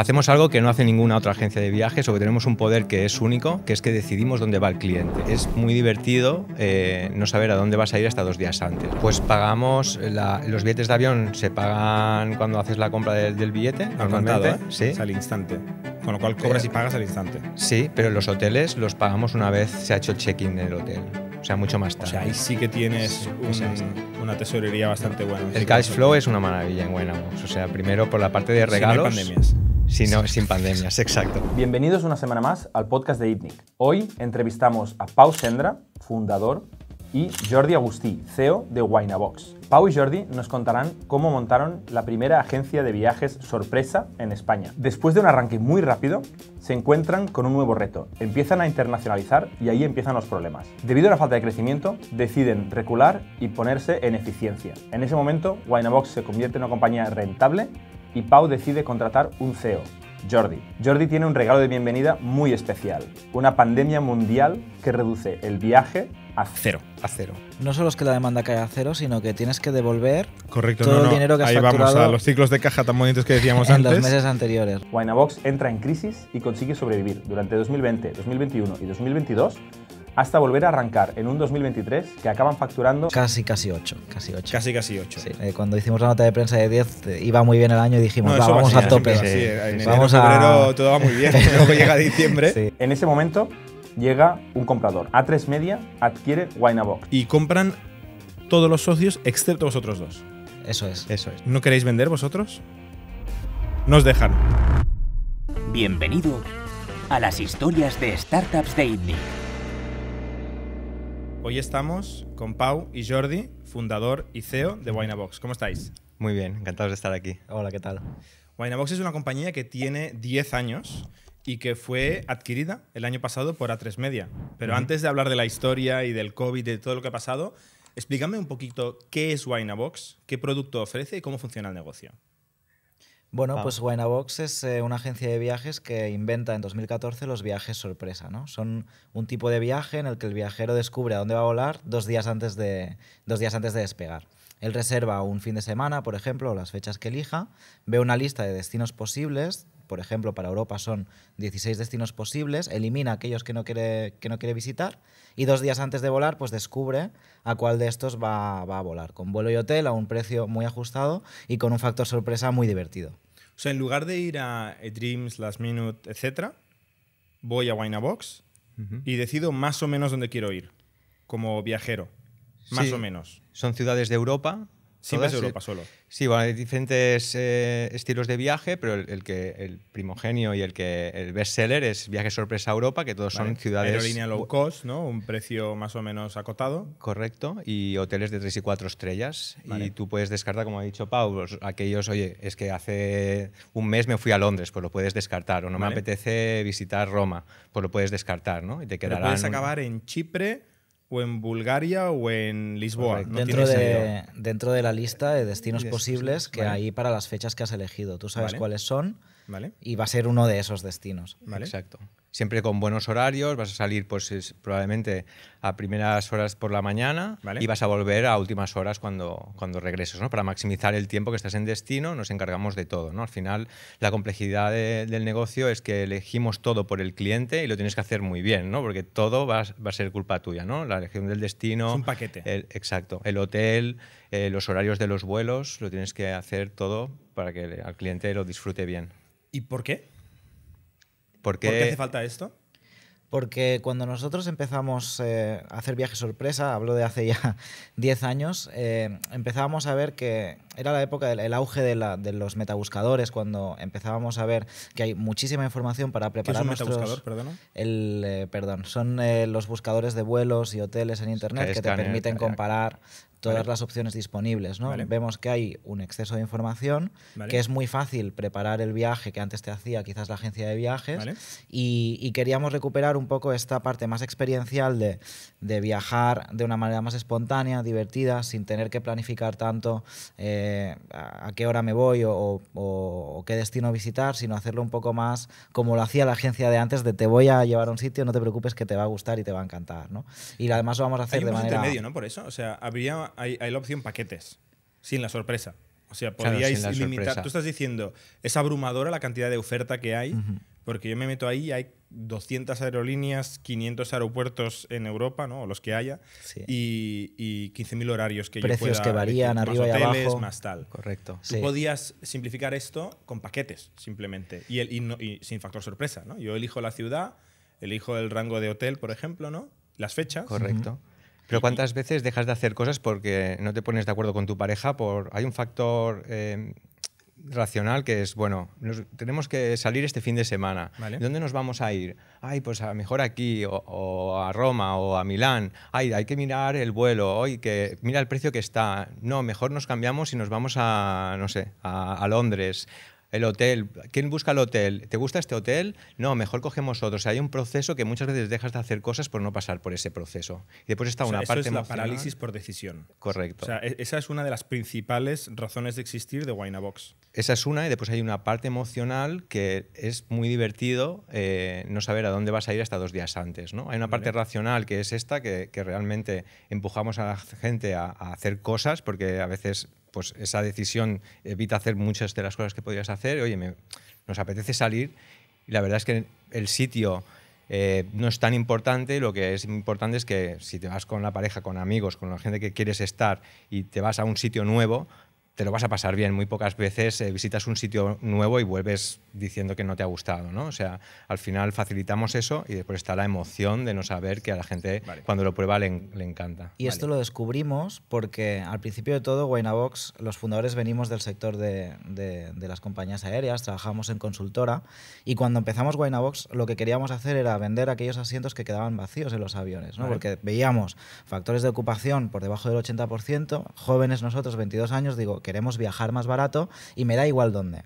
Hacemos algo que no hace ninguna otra agencia de viajes o que tenemos un poder que es único, que es que decidimos dónde va el cliente. Es muy divertido eh, no saber a dónde vas a ir hasta dos días antes. Pues pagamos, los billetes de avión se pagan cuando haces la compra del billete, ¿Al ¿eh? ¿Sí? al instante. Con lo cual cobras eh, y pagas al instante. Sí, pero los hoteles los pagamos una vez se ha hecho el check-in en el hotel. O sea, mucho más tarde. O sea, ahí sí que tienes una tesorería bastante buena. El cash flow es una maravilla en Buenos, O sea, primero por la parte de regalos. Si no, sin pandemias, exacto. Bienvenidos una semana más al podcast de ITNIC. Hoy entrevistamos a Pau Sendra, fundador, y Jordi Agustí, CEO de Winebox. Pau y Jordi nos contarán cómo montaron la primera agencia de viajes sorpresa en España. Después de un arranque muy rápido, se encuentran con un nuevo reto. Empiezan a internacionalizar y ahí empiezan los problemas. Debido a la falta de crecimiento, deciden recular y ponerse en eficiencia. En ese momento, Winebox se convierte en una compañía rentable y Pau decide contratar un CEO, Jordi. Jordi tiene un regalo de bienvenida muy especial, una pandemia mundial que reduce el viaje a cero. A cero. No solo es que la demanda cae a cero, sino que tienes que devolver Correcto, todo el dinero que has facturado vamos a los ciclos de caja tan bonitos que decíamos antes. En los meses anteriores. Winebox entra en crisis y consigue sobrevivir. Durante 2020, 2021 y 2022 hasta volver a arrancar en un 2023 que acaban facturando casi casi 8, casi ocho. Casi casi 8. Eh, cuando hicimos la nota de prensa de 10 eh, iba muy bien el año y dijimos, vamos a tope. vamos todo va muy bien, luego llega diciembre. En ese momento llega un comprador. A3 Media adquiere Winabox. Y compran todos los socios excepto vosotros dos. Eso es. Eso es. ¿No queréis vender vosotros? Nos dejan. Bienvenido a las historias de startups de Italy. Hoy estamos con Pau y Jordi, fundador y CEO de Winebox. ¿Cómo estáis? Muy bien, encantados de estar aquí. Hola, ¿qué tal? Winebox es una compañía que tiene 10 años y que fue adquirida el año pasado por A3 Media. Pero antes de hablar de la historia y del COVID y de todo lo que ha pasado, explícame un poquito qué es Winebox, qué producto ofrece y cómo funciona el negocio. Bueno, pues Wainabox es eh, una agencia de viajes que inventa en 2014 los viajes sorpresa, ¿no? Son un tipo de viaje en el que el viajero descubre a dónde va a volar dos días antes de, dos días antes de despegar. Él reserva un fin de semana, por ejemplo, las fechas que elija, ve una lista de destinos posibles por ejemplo, para Europa son 16 destinos posibles, elimina aquellos que no quiere, que no quiere visitar y dos días antes de volar, pues descubre a cuál de estos va, a volar, con vuelo y hotel a un precio muy ajustado y con un factor sorpresa muy divertido. O sea, en lugar de ir a Dreams, Last Minute, etc., voy a Winebox y decido más o menos dónde quiero ir, como viajero. Más o menos. Son ciudades de Europa es Europa solo. Sí, bueno, hay diferentes eh, estilos de viaje, pero el, que el primogenio y el que el bestseller es viaje sorpresa a Europa, que todos son ciudades. Aerolínea low cost, ¿no? Un precio más o menos acotado. Correcto, y hoteles de tres y cuatro estrellas. Y tú puedes descartar, como ha dicho Pau, pues, aquellos, oye, es que hace un mes me fui a Londres, pues lo puedes descartar. O no me apetece visitar Roma, pues lo puedes descartar, ¿no? Y te quedarán. Pero puedes acabar en Chipre o en Bulgaria o en Lisboa. dentro, de, dentro de la lista de destinos posibles que hay para las fechas que has elegido. Tú sabes cuáles son y va a ser uno de esos destinos. Exacto. Siempre con buenos horarios, vas a salir pues probablemente a primeras horas por la mañana y vas a volver a últimas horas cuando, cuando regreses, ¿no? Para maximizar el tiempo que estás en destino, nos encargamos de todo, ¿no? Al final, la complejidad del negocio es que elegimos todo por el cliente y lo tienes que hacer muy bien, ¿no? Porque todo va, a ser culpa tuya, ¿no? La elección del destino. Es un paquete. El, exacto. El hotel, eh, los horarios de los vuelos, lo tienes que hacer todo para que el cliente lo disfrute bien. ¿Y por qué? ¿Por qué hace falta esto? Porque cuando nosotros empezamos eh, a hacer viajes sorpresa, hablo de hace ya 10 años, eh, empezábamos a ver que era la época del auge de, la, de, los metabuscadores, cuando empezábamos a ver que hay muchísima información para preparar ¿Qué es un metabuscador, perdón? El, eh, perdón, son los buscadores de vuelos y hoteles en Internet que te permiten comparar todas las opciones disponibles. ¿no? Vemos que hay un exceso de información, que es muy fácil preparar el viaje que antes te hacía quizás la agencia de viajes, y, queríamos recuperar un poco esta parte más experiencial de, viajar de una manera más espontánea, divertida, sin tener que planificar tanto eh, a, qué hora me voy o, qué destino visitar, sino hacerlo un poco más como lo hacía la agencia de antes, de te voy a llevar a un sitio, no te preocupes que te va a gustar y te va a encantar. ¿no? Y además lo vamos a hacer de manera... Por eso, o sea, habría hay, la opción paquetes, sin la sorpresa. O sea, podíais limitar. Tú estás diciendo, es abrumadora la cantidad de oferta que hay, porque yo me meto ahí, hay 200 aerolíneas, 500 aeropuertos en Europa, ¿no? O los que haya, y, y 15.000 horarios que Precios yo pueda, que varían arriba hoteles, y abajo. más tal. Correcto. Tú podías simplificar esto con paquetes, simplemente, y, el, sin factor sorpresa, ¿no? Yo elijo la ciudad, elijo el rango de hotel, por ejemplo, ¿no? Las fechas. Correcto. Pero ¿cuántas veces dejas de hacer cosas porque no te pones de acuerdo con tu pareja? Por, hay un factor em, racional que es, bueno, tenemos que salir este fin de semana. ¿Dónde nos vamos a ir? Ay, pues a lo mejor aquí, o, a Roma, o a Milán. Ay, hay que mirar el vuelo, hoy que mira el precio que está. No, mejor nos cambiamos y nos vamos a, no sé, a Londres el hotel, ¿quién busca el hotel? ¿Te gusta este hotel? No, mejor cogemos otro. O sea, hay un proceso que muchas veces dejas de hacer cosas por no pasar por ese proceso. Y después está una eso parte es la parálisis por decisión. Correcto. O sea, e-, esa es una de las principales razones de existir de Winebox. Esa es una y después hay una parte emocional que es muy divertido eh, no saber a dónde vas a ir hasta dos días antes. ¿no? Hay una parte racional que es esta, que, realmente empujamos a la gente a hacer cosas porque a veces pues esa decisión evita hacer muchas de las cosas que podrías hacer. Oye, nos apetece salir y la verdad es que el sitio eh, no es tan importante. Lo que es importante es que si te vas con la pareja, con amigos, con la gente que quieres estar y te vas a un sitio nuevo, te lo vas a pasar bien. Muy pocas veces eh, visitas un sitio nuevo y vuelves diciendo que no te ha gustado, ¿no? O sea, al final facilitamos eso y después está la emoción de no saber que a la gente cuando lo prueba le, encanta. Y esto lo descubrimos porque al principio de todo, Guaynabox, los fundadores venimos del sector de, las compañías aéreas, trabajamos en consultora y cuando empezamos Guaynabox, lo que queríamos hacer era vender aquellos asientos que quedaban vacíos en los aviones, ¿no? Porque veíamos factores de ocupación por debajo del 80%, jóvenes nosotros, 22 años, digo, que queremos viajar más barato y me da igual dónde.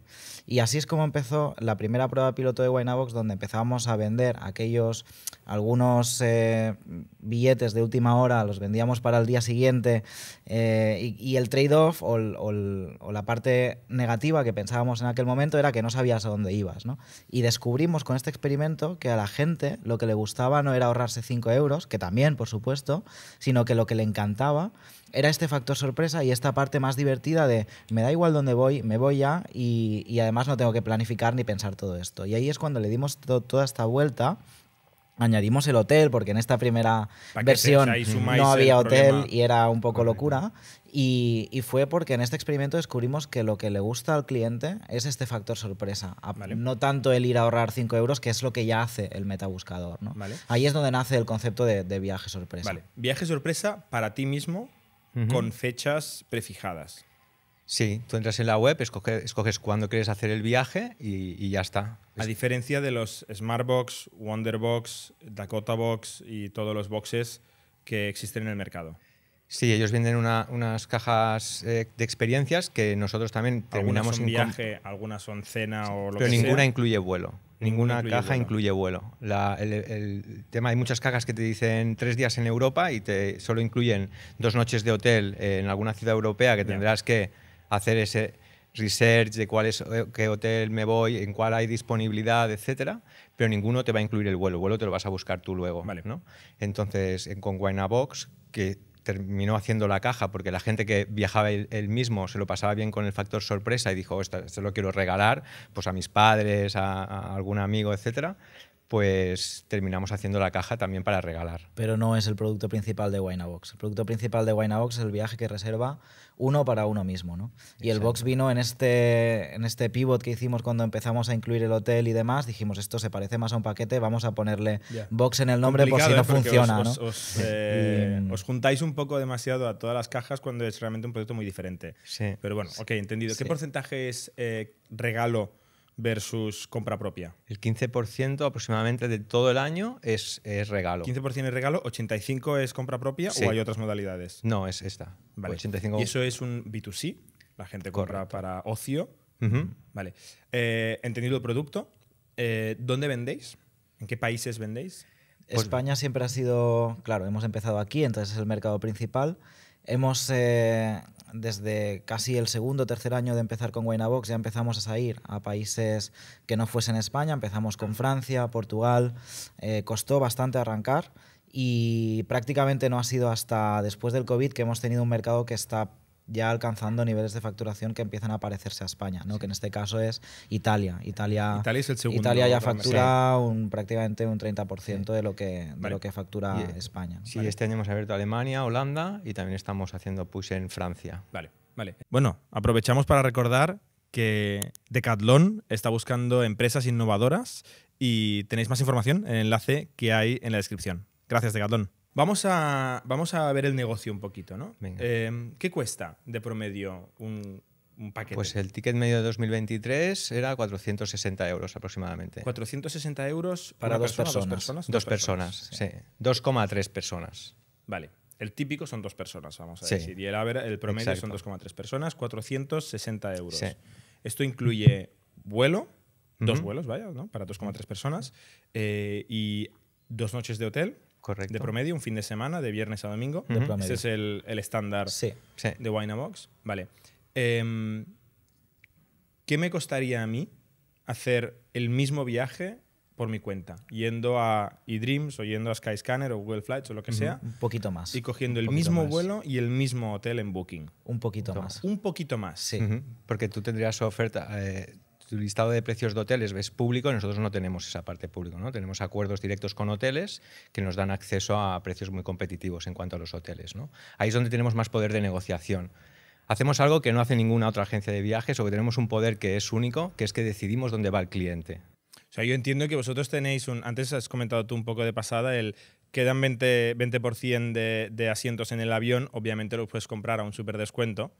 Y así es como empezó la primera prueba piloto de Winebox, donde empezábamos a vender aquellos, algunos eh, billetes de última hora, los vendíamos para el día siguiente, eh, y, el trade-off o, la parte negativa que pensábamos en aquel momento era que no sabías a dónde ibas. Y descubrimos con este experimento que a la gente lo que le gustaba no era ahorrarse 5 euros, que también, por supuesto, sino que lo que le encantaba era este factor sorpresa y esta parte más divertida de me da igual dónde voy, me voy ya y, además no tengo que planificar ni pensar todo esto. Y ahí es cuando le dimos toda esta vuelta. Añadimos el hotel, porque en esta primera versión no había hotel y era un poco locura. Y, fue porque en este experimento descubrimos que lo que le gusta al cliente es este factor sorpresa. No tanto el ir a ahorrar 5 euros, que es lo que ya hace el metabuscador. ¿no? Vale. Ahí es donde nace el concepto de, viaje sorpresa. Viaje sorpresa para ti mismo, con fechas prefijadas. Sí, tú entras en la web, escoges, escoges cuándo quieres hacer el viaje y, ya está. A diferencia de los Smartbox, Wonderbox, Dakota Box y todos los boxes que existen en el mercado. Sí, ellos venden unas cajas eh, de experiencias que nosotros también algunas terminamos viaje, algunas son cena o lo que sea. Pero ninguna incluye vuelo. Ninguna caja incluye vuelo. el, tema, hay muchas cajas que te dicen tres días en Europa y te solo incluyen dos noches de hotel en alguna ciudad europea que tendrás que hacer ese research de cuál es, eh, qué hotel me voy, en cuál hay disponibilidad, etcétera, pero ninguno te va a incluir el vuelo. El vuelo te lo vas a buscar tú luego. ¿no? Entonces, con Box que terminó haciendo la caja porque la gente que viajaba él, mismo se lo pasaba bien con el factor sorpresa y dijo, esto, lo quiero regalar pues a mis padres, a, a algún amigo, etcétera pues terminamos haciendo la caja también para regalar. Pero no es el producto principal de Winebox. El producto principal de Winebox es el viaje que reserva uno para uno mismo, Y el box vino en este, en este pivot que hicimos cuando empezamos a incluir el hotel y demás. Dijimos, esto se parece más a un paquete, vamos a ponerle box en el nombre por si no ¿eh? funciona, os, ¿no? Eh, mm. Os, juntáis un poco demasiado a todas las cajas cuando es realmente un producto muy diferente. Sí. Pero bueno, ok, entendido. ¿Qué porcentaje es eh, regalo? versus compra propia. El 15% aproximadamente de todo el año es, regalo. 15% es regalo, 85% es compra propia o hay otras modalidades. No, es esta. Vale. 85... Y eso es un B2C, la gente compra para ocio. Vale. Eh, entendido el producto, eh, ¿dónde vendéis? ¿En qué países vendéis? España siempre ha sido, claro, hemos empezado aquí, entonces es el mercado principal. Hemos, eh, desde casi el segundo o tercer año de empezar con box ya empezamos a salir a países que no fuesen España. Empezamos con Francia, Portugal. Eh, costó bastante arrancar y prácticamente no ha sido hasta después del COVID que hemos tenido un mercado que está ya alcanzando niveles de facturación que empiezan a parecerse a España, ¿no? que en este caso es Italia. Italia, Italia, ya factura un, prácticamente un 30% de, lo que, lo que factura España. Sí, este año hemos abierto Alemania, Holanda y también estamos haciendo push en Francia. Vale, vale. Bueno, aprovechamos para recordar que Decathlon está buscando empresas innovadoras y tenéis más información en el enlace que hay en la descripción. Gracias, Decathlon. Vamos a, vamos a ver el negocio un poquito, ¿no? Em, ¿Qué cuesta de promedio un, paquete? Pues el ticket medio de 2023 era 460 euros aproximadamente. 460 euros para dos, personas. Dos personas. Dos, sí. 2,3 personas. Vale. El típico son dos personas, vamos a sí. decir. Y el, el promedio son 2,3 personas, 460 euros. Esto incluye vuelo, dos vuelos, vaya, ¿no? Para 2,3 personas. Eh, y dos noches de hotel. Correcto. De promedio, un fin de semana, de viernes a domingo. De Ese es el estándar el de Winebox. Vale. Em, ¿Qué me costaría a mí hacer el mismo viaje por mi cuenta, yendo a eDreams o yendo a Skyscanner o Google Flights o lo que sea. Un poquito más. Y cogiendo el mismo vuelo y el mismo hotel en Booking. Un poquito más. Un poquito más. Sí. Porque tú tendrías su oferta. Eh, tu listado de precios de hoteles ves público, nosotros no tenemos esa parte pública, ¿no? Tenemos acuerdos directos con hoteles que nos dan acceso a precios muy competitivos en cuanto a los hoteles, ¿no? Ahí es donde tenemos más poder de negociación. Hacemos algo que no hace ninguna otra agencia de viajes o que tenemos un poder que es único, que es que decidimos dónde va el cliente. O sea, yo entiendo que vosotros tenéis un... Antes has comentado tú un poco de pasada el quedan 20%, 20 de, de asientos en el avión, obviamente lo puedes comprar a un súper descuento.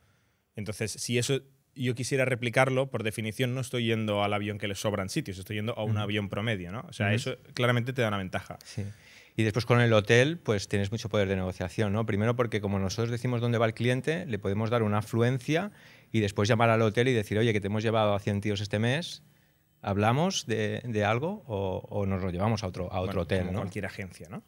Entonces, si eso yo quisiera replicarlo, por definición no estoy yendo al avión que le sobran sitios, estoy yendo a un avión promedio, ¿no? O sea, eso claramente te da una ventaja. Sí. Y después con el hotel, pues tienes mucho poder de negociación, ¿no? Primero porque como nosotros decimos dónde va el cliente, le podemos dar una afluencia y después llamar al hotel y decir, oye, que te hemos llevado a 100 tíos este mes, ¿hablamos de, algo o, o, nos lo llevamos a otro, a otro hotel? Como cualquier agencia, ¿no?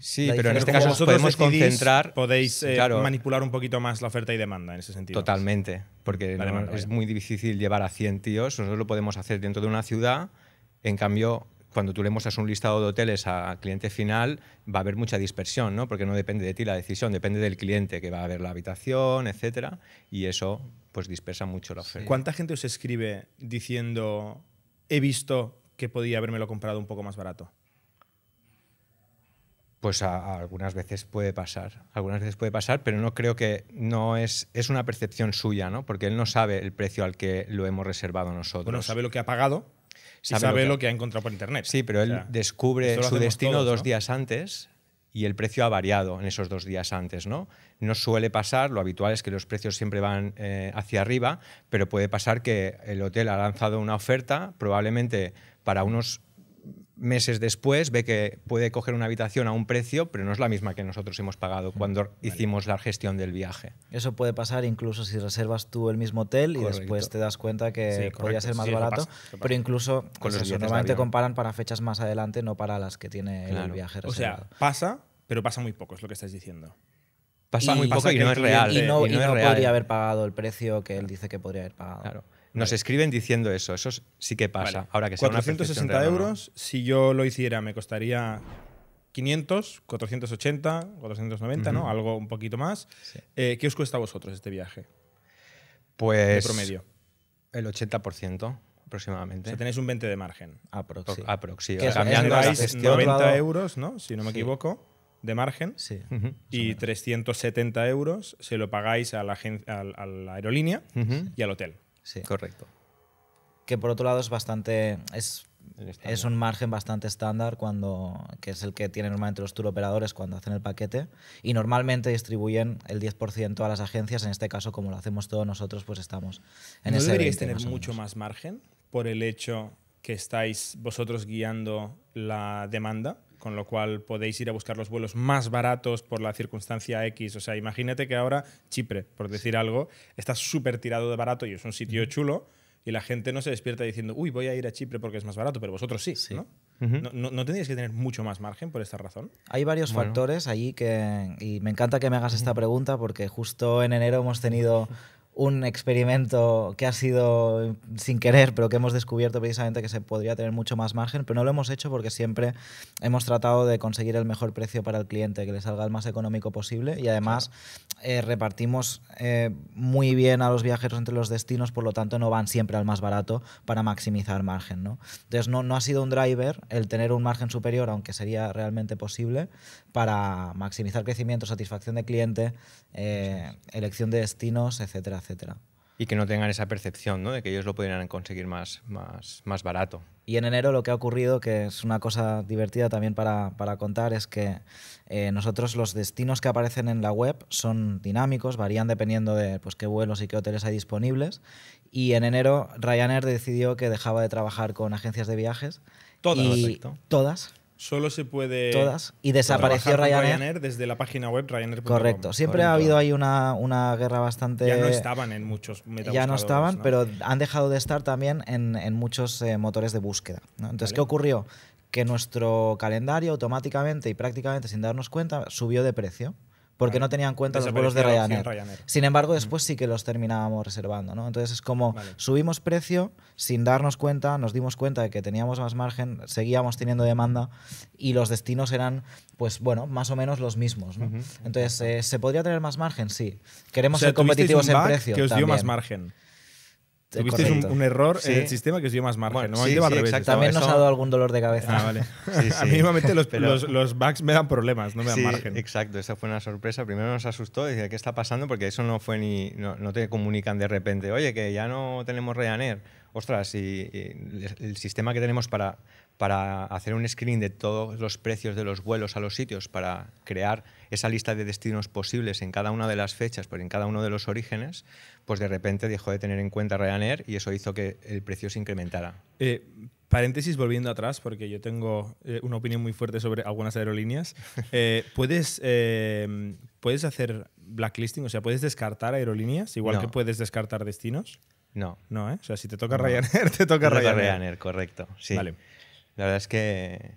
Sí, pero en este caso podemos concentrar. Podéis eh, manipular un poquito más la oferta y demanda en ese sentido. Totalmente, porque es muy difícil llevar a 100 tíos. Nosotros lo podemos hacer dentro de una ciudad. En cambio, cuando tú le muestras un listado de hoteles a cliente final, va a haber mucha dispersión, ¿no? Porque no depende de ti la decisión, depende del cliente que va a ver la habitación, etcétera, y eso pues dispersa mucho la oferta. ¿Cuánta gente os escribe diciendo he visto que podía habérmelo comprado un poco más barato? pues algunas veces puede pasar, algunas veces puede pasar, pero no creo que no es, es una percepción suya, ¿no? Porque él no sabe el precio al que lo hemos reservado nosotros. Bueno, sabe lo que ha pagado sabe, sabe lo, que, ha encontrado por internet. Sí, pero él descubre su destino dos días antes y el precio ha variado en esos dos días antes, ¿no? No suele pasar, lo habitual es que los precios siempre van eh, hacia arriba, pero puede pasar que el hotel ha lanzado una oferta, probablemente para unos meses después ve que puede coger una habitación a un precio, pero no es la misma que nosotros hemos pagado mm, cuando hicimos la gestión del viaje. Eso puede pasar incluso si reservas tú el mismo hotel y después te das cuenta que podría ser más barato, pero incluso Con pues normalmente comparan para fechas más adelante, no para las que tiene el viaje reservado. O sea, pasa, pero pasa muy poco, es lo que estás diciendo. Pasa muy poco y, no es real. Y no, podría haber pagado el precio que él dice que podría haber pagado. Nos escriben diciendo eso, eso sí que pasa. Ahora que sea 460 euros, si yo lo hiciera, me costaría 500, 480, 490, ¿no? Algo un poquito más. Eh, ¿Qué os cuesta a vosotros este viaje? Pues. De promedio. El 80% aproximadamente. O sea, tenéis un 20 de margen. Aprox. Aprox 90 euros, ¿no? Si no me equivoco, de margen. Sí. Y 370 euros se lo pagáis a la, a la aerolínea y al hotel. Correcto. Que por otro lado es bastante. Es, un margen bastante estándar cuando que es el que tienen normalmente los tour operadores cuando hacen el paquete y normalmente distribuyen el 10% a las agencias en este caso como lo hacemos todos nosotros pues estamos en ¿No ese deberíais tener mucho más margen por el hecho que estáis vosotros guiando la demanda con lo cual podéis ir a buscar los vuelos más baratos por la circunstancia X. O sea, imagínate que ahora Chipre, por decir algo, está súper tirado de barato y es un sitio chulo y la gente no se despierta diciendo, uy, voy a ir a Chipre porque es más barato, pero vosotros sí, ¿no? ¿no? que tener mucho más margen por esta razón? Hay varios factores allí que, y me encanta que me hagas esta pregunta porque justo en enero hemos tenido un experimento que ha sido sin querer, pero que hemos descubierto precisamente que se podría tener mucho más margen, pero no lo hemos hecho porque siempre hemos tratado de conseguir el mejor precio para el cliente, que le salga el más económico posible y además eh, repartimos eh, muy bien a los viajeros entre los destinos, por lo tanto no van siempre al más barato para maximizar margen. ¿no? Entonces no, no ha sido un driver el tener un margen superior, aunque sería realmente posible, para maximizar crecimiento, satisfacción de cliente eh, elección de destinos, etcétera, etcétera. Y que no tengan esa percepción de que ellos lo pudieran conseguir más, más, más barato. Y en enero lo que ha ocurrido, que es una cosa divertida también para, contar, es que eh, nosotros los destinos que aparecen en la web son dinámicos, varían dependiendo de pues, qué vuelos y qué hoteles hay disponibles. Y en enero Ryanair decidió que dejaba de trabajar con agencias de viajes. Todas. Todas. Solo se puede. Todas. Y desapareció Ryanair. desde la página web Ryanair. Correcto. Siempre ha habido ahí una, guerra bastante. Ya no estaban en muchos Ya no estaban, pero han dejado de estar también en, muchos eh, motores de búsqueda. Entonces, ¿qué ocurrió? Que nuestro calendario automáticamente y prácticamente sin darnos cuenta subió de precio porque no tenían cuenta los vuelos de Ryanair. Sin embargo, después sí que los terminábamos reservando, ¿no? Entonces es como subimos precio sin darnos cuenta, nos dimos cuenta de que teníamos más margen, seguíamos teniendo demanda y los destinos eran, pues bueno, más o menos los mismos, Entonces, eh, ¿se podría tener más margen? Sí. Queremos ser competitivos en precio. Que dio más margen. Eh, Tuvisteis un, un, error en el sistema que os dio más margen. También nos ha dado algún dolor de cabeza. Ah, a mí normalmente los, bugs me dan problemas, no me dan margen. Exacto, esa fue una sorpresa. Primero nos asustó, decía, ¿qué está pasando? Porque eso no fue ni. No, te comunican de repente, oye, que ya no tenemos Ryanair. Ostras, el sistema que tenemos para, para hacer un screening de todos los precios de los vuelos a los sitios, para crear esa lista de destinos posibles en cada una de las fechas, pues en cada uno de los orígenes, pues de repente dejó de tener en cuenta Ryanair y eso hizo que el precio se incrementara. Eh, paréntesis, volviendo atrás, porque yo tengo eh, una opinión muy fuerte sobre algunas aerolíneas. Eh, ¿puedes, ¿Puedes hacer blacklisting? O sea, ¿puedes descartar aerolíneas igual que puedes descartar destinos? No. No, ¿eh? O sea, si te toca Ryanair, te toca Ryanair. Ryanair. correcto. Sí. Vale. La verdad es que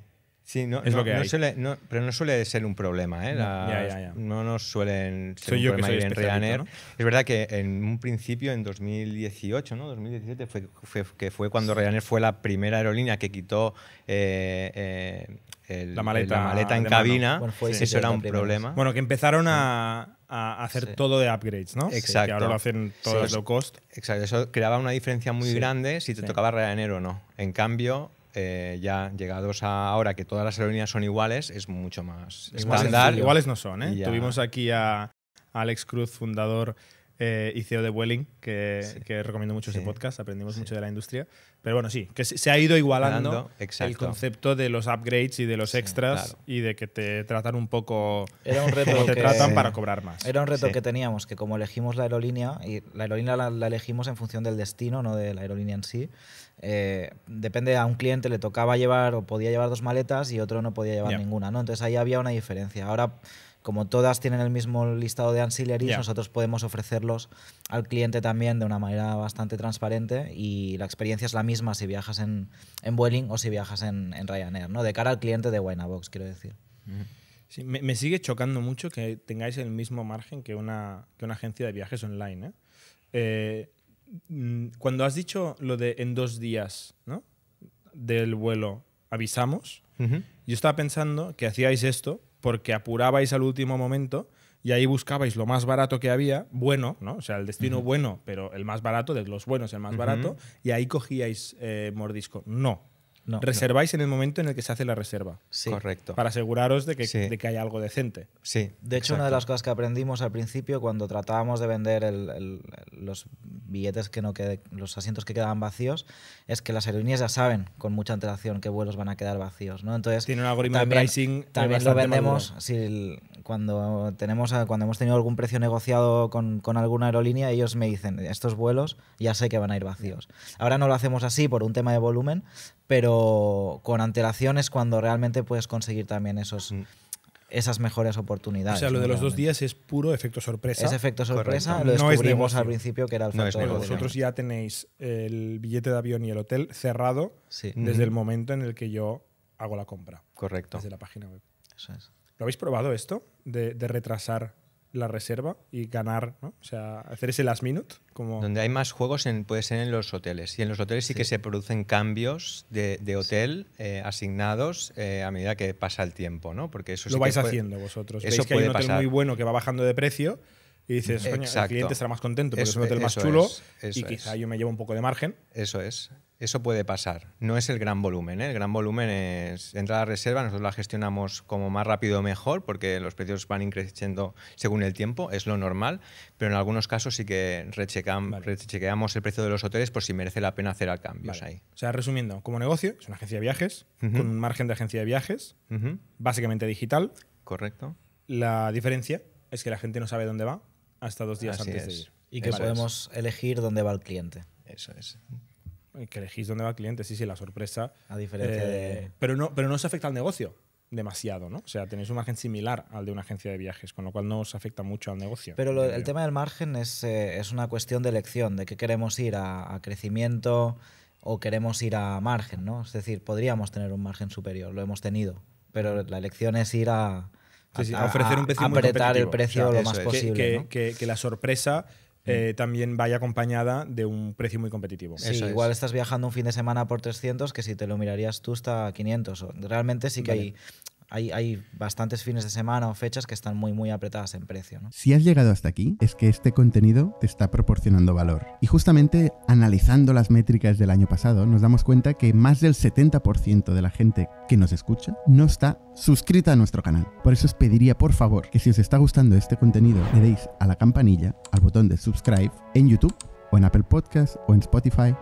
Sí, no, lo pero no suele ser un problema, ¿eh? mm, No nos suelen ser un problema Ryanair. Es verdad que en un principio, en 2018, ¿no? 2017, fue, que fue cuando Ryanair fue la primera aerolínea que quitó eh, eh, la, maleta en cabina. Bueno, eso era un problema. Bueno, que empezaron a, hacer todo de upgrades, ¿no? Exacto. Que ahora lo hacen todos los low cost. Exacto, eso creaba una diferencia muy grande si te tocaba Ryanair o no. En cambio, eh, ya llegados a ahora que todas las aerolíneas son iguales, es mucho más es estándar. Iguales no son, ¿eh? Tuvimos aquí a Alex Cruz, fundador eh, y CEO de Welling, que, recomiendo mucho ese podcast, aprendimos mucho de la industria. Pero bueno, sí, que se ha ido igualando el concepto de los upgrades y de los extras y de que te tratan un poco Era un reto como te tratan para cobrar más. Era un reto que teníamos, que como elegimos la aerolínea, y la aerolínea la elegimos en función del destino, no de la aerolínea en sí, eh, depende, a un cliente le tocaba llevar o podía llevar dos maletas y otro no podía llevar ninguna, ¿no? Entonces ahí había una diferencia. Ahora, como todas tienen el mismo listado de ancillaries, nosotros podemos ofrecerlos al cliente también de una manera bastante transparente y la experiencia es la misma si viajas en, en o si viajas en, Ryanair, ¿no? De cara al cliente de Winabox, quiero decir. me, sigue chocando mucho que tengáis el mismo margen que una, una agencia de viajes online, ¿eh? eh Mm, cuando has dicho lo de en dos días, Del vuelo, avisamos. Yo estaba pensando que hacíais esto porque apurabais al último momento y ahí buscabais lo más barato que había, bueno, ¿no? O sea, el destino bueno, pero el más barato, de los buenos, el más barato, y ahí cogíais eh, mordisco. No, Reserváis en el momento en el que se hace la reserva. Sí. Correcto. Para aseguraros de que, hay que algo decente. Sí. De hecho, una de las cosas que aprendimos al principio cuando tratábamos de vender los billetes que no los asientos que quedaban vacíos, es que las aerolíneas ya saben con mucha antelación qué vuelos van a quedar vacíos. ¿no? Entonces, Tiene un algoritmo también, de pricing. También lo vendemos. Si cuando, tenemos, cuando hemos tenido algún precio negociado con, alguna aerolínea, ellos me dicen, estos vuelos ya sé que van a ir vacíos. Ahora no lo hacemos así por un tema de volumen, pero con antelación es cuando realmente puedes conseguir también esos... Mm. esas mejores oportunidades. O sea, lo de los dos días es puro efecto sorpresa. Es efecto sorpresa, lo descubrimos al principio que era el factor. De vosotros ya tenéis el billete de avión y el hotel cerrado desde el momento en el que yo hago la compra. Correcto. Desde la página web. Eso es. ¿Lo habéis probado esto de, retrasar la reserva y ganar, o sea, hacer ese last minute. Como... Donde hay más juegos puede ser en los hoteles. Y en los hoteles sí, que se producen cambios de, hotel eh, asignados eh, a medida que pasa el tiempo, ¿no? Porque eso lo vais haciendo vosotros. Eso Veis que hay un hotel muy bueno que va bajando de precio y dices, el cliente estará más contento porque es un hotel más chulo y quizá yo me llevo un poco de margen. Eso es. Eso puede pasar. No es el gran volumen. ¿eh? El gran volumen es entrar a reserva, nosotros la gestionamos como más rápido mejor, porque los precios van increciendo según el tiempo, es lo normal, pero en algunos casos sí que rechequeamos el precio de los hoteles por si merece la pena hacer cambios ahí. O sea, resumiendo, como negocio, es una agencia de viajes, con un margen de agencia de viajes, básicamente digital. Correcto. La diferencia es que la gente no sabe dónde va hasta dos días antes de ir. Y que podemos elegir dónde va el cliente. Eso es. Eh, que elegís dónde va el cliente, sí, sí, la sorpresa. A diferencia eh, de... Pero no, pero no se afecta al negocio demasiado, ¿no? O sea, tenéis un margen similar al de una agencia de viajes, con lo cual no os afecta mucho al negocio. Pero el tema del margen eh, es, una cuestión de elección, de que queremos ir, a, crecimiento o queremos ir a margen, ¿no? Es decir, podríamos tener un margen superior, lo hemos tenido, pero la elección es ir a... sí, ofrecer un precio apretar el precio lo más posible. que la sorpresa eh, también vaya acompañada de un precio muy competitivo. Sí, Eso igual estás viajando un fin de semana por 300 que si te lo mirarías tú está a 500. Realmente sí que hay, hay, bastantes fines de semana o fechas que están muy, muy apretadas en precio. Si has llegado hasta aquí, es que este contenido te está proporcionando valor. Y justamente analizando las métricas del año pasado, nos damos cuenta que más del 70% de la gente que nos escucha no está suscrita a nuestro canal. Por eso os pediría, por favor, que si os está gustando este contenido, le deis a la campanilla, al botón de subscribe en YouTube o en Apple Podcast o en Spotify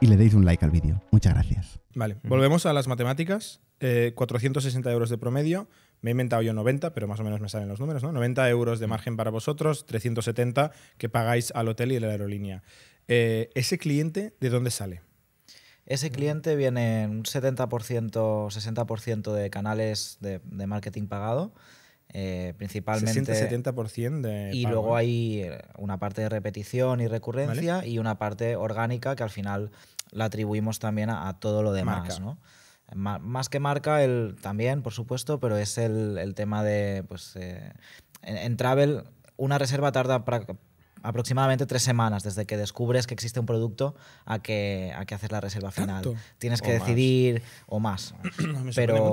y le deis un like al vídeo. Muchas gracias. Vale, volvemos a las matemáticas. 460 eh, euros de promedio. Me he inventado yo 90, pero más o menos me salen los números, ¿no? 90 euros de margen para vosotros, 370 que pagáis al hotel y a la aerolínea. Eh, ¿Ese cliente de dónde sale? Ese cliente viene en un 70%, 60% de canales de, marketing pagado. Eh, principalmente 70% de y luego hay una parte de repetición y recurrencia y una parte orgánica que al final la atribuimos también a, todo lo demás, más que marca, el, también, por supuesto, pero es el, tema de, pues, eh, en, travel, una reserva tarda aproximadamente tres semanas desde que descubres que existe un producto a que, a que haces la reserva final. Tienes que decidir o más. pero,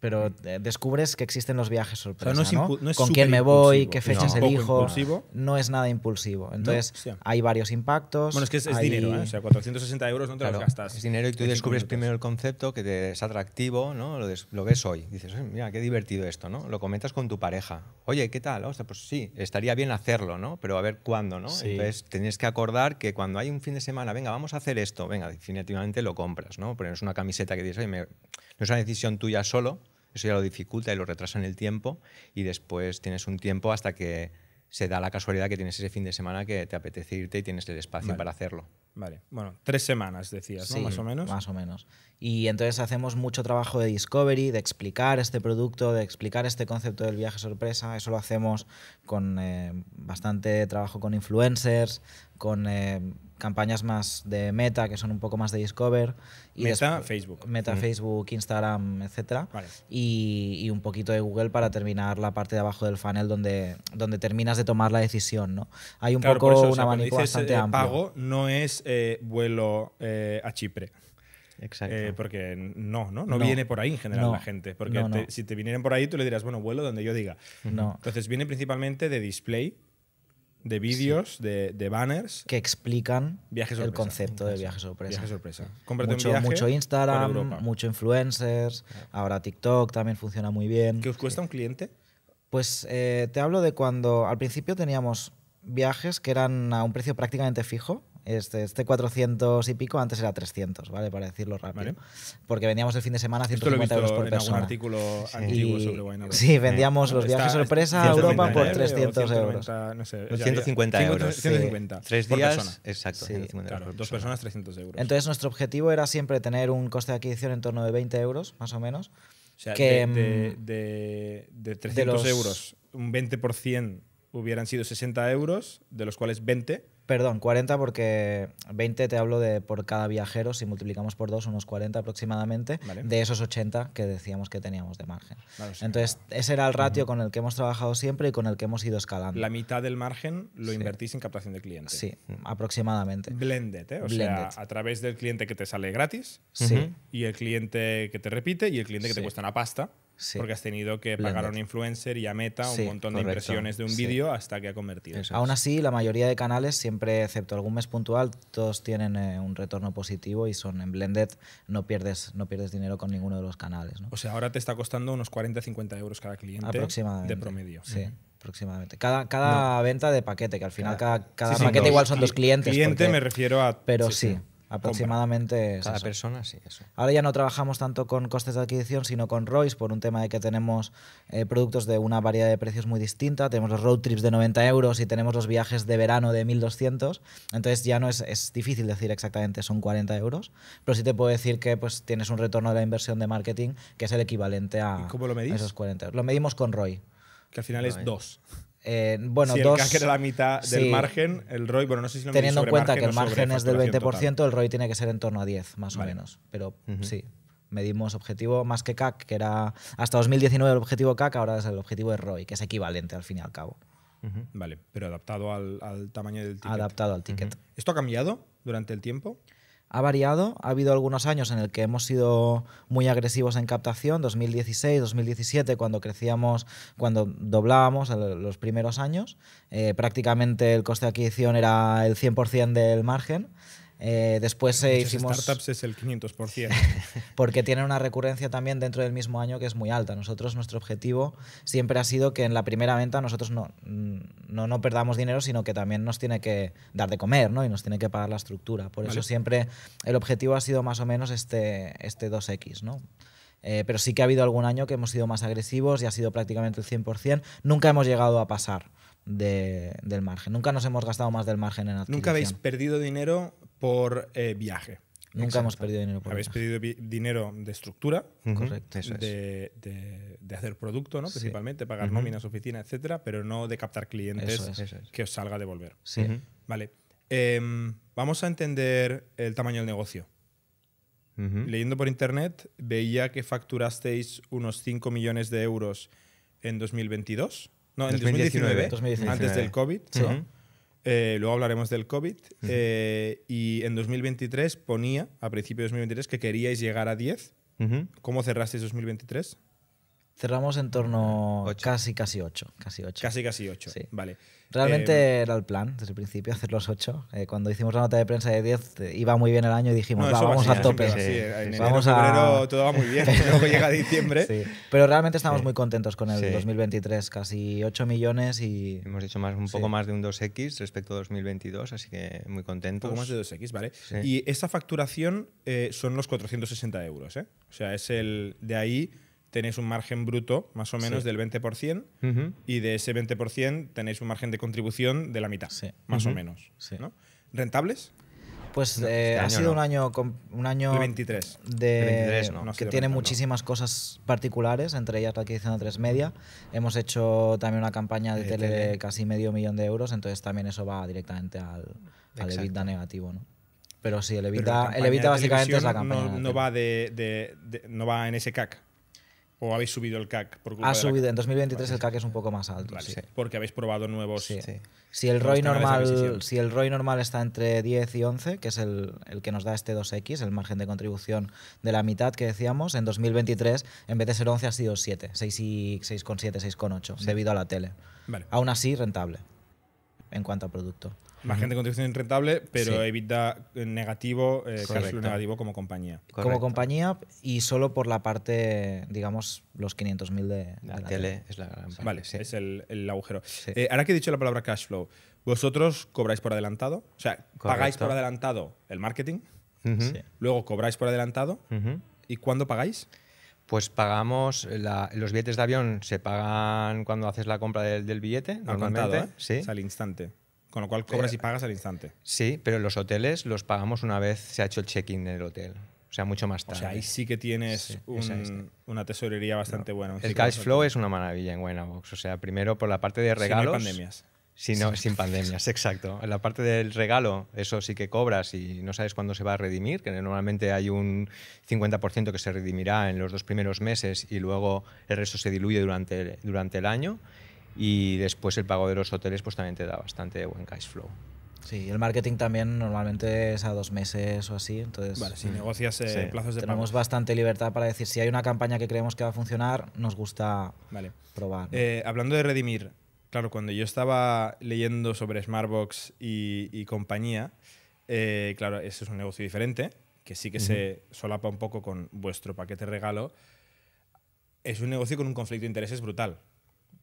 pero mm. eh, descubres que existen los viajes sorpresa. Con quién me voy, qué fechas elijo. No es nada impulsivo. Entonces, hay varios impactos. Bueno, es que es, dinero, ¿eh? O sea, 460 euros no te los gastas. Es dinero y tú descubres primero el concepto que te es atractivo, ¿no? Lo, ves hoy. Dices, mira, qué divertido esto, ¿no? Lo comentas con tu pareja. Oye, ¿qué tal? pues sí, estaría bien hacerlo, ¿no? Pero a ver cuándo, ¿no? Entonces, tienes que acordar que cuando hay un fin de semana, venga, vamos a hacer esto, venga, definitivamente lo compras, ¿no? Pero no es una camiseta que dices, oye, no es una decisión tuya solo, eso ya lo dificulta y lo retrasa en el tiempo y después tienes un tiempo hasta que se da la casualidad que tienes ese fin de semana que te apetece irte y tienes el espacio para hacerlo. Vale, bueno, tres semanas decías, ¿no? más o menos. Más o menos. Y entonces hacemos mucho trabajo de discovery, de explicar este producto, de explicar este concepto del viaje sorpresa. Eso lo hacemos con eh, bastante trabajo con influencers, con eh, campañas más de meta, que son un poco más de Discover. Y meta, Facebook. Meta, mm. Facebook, Instagram, etc. Y, un poquito de Google para terminar la parte de abajo del funnel donde, donde terminas de tomar la decisión. Hay un poco una un abanico bastante eh, amplia pago no es eh, vuelo eh, a Chipre. Exacto. porque no, no, no, viene por ahí en general la gente. Porque si te vinieran por ahí, tú le dirás, bueno, vuelo donde yo diga. No. Entonces viene principalmente de display, de vídeos, de, banners. Que explican el concepto de Viajes sorpresa. Viaje sorpresa. mucho, Instagram, mucho influencers, ah. ahora TikTok también funciona muy bien. ¿Qué os cuesta un cliente? Pues eh, te hablo de cuando al principio teníamos viajes que eran a un precio prácticamente fijo este, 400 este y pico antes era 300, ¿vale? Para decirlo rápido. Porque vendíamos el fin de semana 150 Esto euros por en persona. artículo sí. antiguo Sí, vendíamos eh, los viajes sorpresa a Europa por 300 euros. 150 euros. 150. días. Por persona. Exacto. dos personas, 300 euros. Entonces, nuestro objetivo era siempre tener un coste de adquisición en torno de 20 euros, más o menos. Mm, de, de, 300 euros, un 20% hubieran sido 60 euros, de los cuales 20 Perdón, 40 porque 20 te hablo de por cada viajero, si multiplicamos por dos, unos 40 aproximadamente, de esos 80 que decíamos que teníamos de margen. Entonces, ese era el ratio con el que hemos trabajado siempre y con el que hemos ido escalando. La mitad del margen lo invertís en captación de clientes. Sí, aproximadamente. Blended, ¿eh? O sea, a través del cliente que te sale gratis y el cliente que te repite y el cliente que te cuesta una pasta. Porque has tenido que pagar a un influencer y a Meta un montón de impresiones de un vídeo hasta que ha convertido. Aún así, la mayoría de canales, siempre excepto algún mes puntual, todos tienen eh, un retorno positivo y son en Blended, no pierdes, no pierdes dinero con ninguno de los canales. O sea, ahora te está costando unos 40-50 euros cada cliente de promedio. Sí. aproximadamente. Cada, cada venta de paquete, que al final cada, paquete igual son dos clientes. Cliente me refiero a... Pero sí aproximadamente. Cada persona, sí, eso. Ahora ya no trabajamos tanto con costes de adquisición, sino con ROIs, por un tema de que tenemos eh, productos de una variedad de precios muy distinta. Tenemos los road trips de 90 euros y tenemos los viajes de verano de 1200. Entonces ya no es, difícil decir exactamente son 40 euros, pero sí te puedo decir que pues, tienes un retorno de la inversión de marketing que es el equivalente a, lo esos 40 Lo medimos con ROI. Que al final es dos. Eh, bueno, el dos, la mitad del margen, el ROI, bueno, no sé si Teniendo en cuenta que el margen es del 20%, el ROI tiene que ser en torno a 10, más o menos. Pero sí, medimos objetivo más que CAC, que era hasta 2019 el objetivo CAC, ahora es el objetivo de ROI, que es equivalente al fin y al cabo. Vale, pero adaptado al, tamaño del ticket. Adaptado al ticket. ¿Esto ha cambiado durante el tiempo? ha variado. Ha habido algunos años en el que hemos sido muy agresivos en captación, 2016, 2017, cuando crecíamos, cuando doblábamos los primeros años. Eh, prácticamente el coste de adquisición era el 100% del margen. Eh, después eh, hicimos... startups es el 500%. porque tienen una recurrencia también dentro del mismo año que es muy alta. Nosotros, nuestro objetivo siempre ha sido que en la primera venta nosotros no, mm, no, no perdamos dinero, sino que también nos tiene que dar de comer ¿no? y nos tiene que pagar la estructura. Por eso siempre el objetivo ha sido más o menos este, este 2X. ¿no? Eh, pero sí que ha habido algún año que hemos sido más agresivos y ha sido prácticamente el 100%. Nunca hemos llegado a pasar del margen. Nunca nos hemos gastado más del margen en adquisición. Nunca habéis perdido dinero por eh, viaje. Nunca hemos perdido dinero por Habéis perdido dinero de estructura, correcto, de, hacer producto, ¿no? principalmente, pagar nóminas, oficina, etcétera, pero no de captar clientes que os salga de volver. Sí. Vale. Em, vamos a entender el tamaño del negocio. Leyendo por internet, veía que facturasteis unos 5 millones de euros en 2022. No, en 2019, antes del COVID. Eh, luego hablaremos del COVID. Eh, y en 2023 ponía, a principio de 2023, que queríais llegar a 10. ¿Cómo cerrasteis 2023? Cerramos en torno a casi, casi 8. Casi 8. Casi, casi 8. Vale. Realmente em, era el plan desde el principio hacer los 8. Eh, cuando hicimos la nota de prensa de 10 eh, iba muy bien el año y dijimos, vamos al tope. en vamos todo va muy bien, luego llega diciembre. Pero realmente estamos muy contentos con el 2023, casi 8 millones y... Hemos dicho más, un poco más de un 2X respecto a 2022, así que muy contentos. Un poco más de 2X, vale. Y esa facturación eh, son los 460 euros, ¿eh? O sea, es el de ahí tenéis un margen bruto más o menos del 20% y de ese 20% tenéis un margen de contribución de la mitad, más o menos. ¿Rentables? Pues eh, este ha sido un año un año 23. De, 23 ¿no? que tiene muchísimas cosas particulares, entre ellas la adquisición de tres media. Hemos hecho también una campaña de, tele, de casi medio millón de euros, entonces también eso va directamente al, evita negativo, ¿no? Pero sí, el EBITDA, el básicamente es la campaña. No, va de, no va en ese CAC, ¿O habéis subido el CAC? ha subido, en 2023 el CAC es un poco más alto. Porque habéis probado nuevos. Si, el ROI normal, si el ROI normal está entre 10 y 11, que es el, que nos da este 2X, el margen de contribución de la mitad que decíamos, en 2023 en vez de ser 11 ha sido 7, 6,7, 6,8, debido a la tele. Aún así, rentable en cuanto a producto gente de contribución rentable, pero evita eh, negativo, flow eh, negativo como compañía. Como compañía y solo por la parte, digamos, los 500.000 de, tele, Es la gran parte. Vale, es el, agujero. Eh, ahora que he dicho la palabra cash flow, ¿vosotros cobráis por adelantado? O sea, pagáis por adelantado el marketing, luego cobráis por adelantado. ¿Y cuándo pagáis? pues pagamos los billetes de avión se pagan cuando haces la compra del, billete al instante con lo cual cobras y pagas al instante. Sí, pero los hoteles los pagamos una vez se ha hecho el check-in el hotel. O sea, mucho más tarde. O sea, ahí sí que tienes una tesorería bastante buena. El cash flow es una maravilla en Box, O sea, primero por la parte de regalos. Sin pandemias. sin pandemias, exacto. En la parte del regalo, eso sí que cobras y no sabes cuándo se va a redimir, que normalmente hay un 50% que se redimirá en los dos primeros meses y luego el resto se diluye durante, durante el año y después el pago de los hoteles pues también te da bastante buen cash flow. Sí, el marketing también normalmente es a dos meses o así, entonces... Vale, si mm, negocias eh, plazos de Tenemos bastante libertad para decir, si hay una campaña que creemos que va a funcionar, nos gusta vale. probar. Eh, hablando de redimir, claro, cuando yo estaba leyendo sobre Smartbox y, y compañía, eh, claro, eso es un negocio diferente, que sí que se solapa un poco con vuestro paquete regalo. Es un negocio con un conflicto de intereses brutal.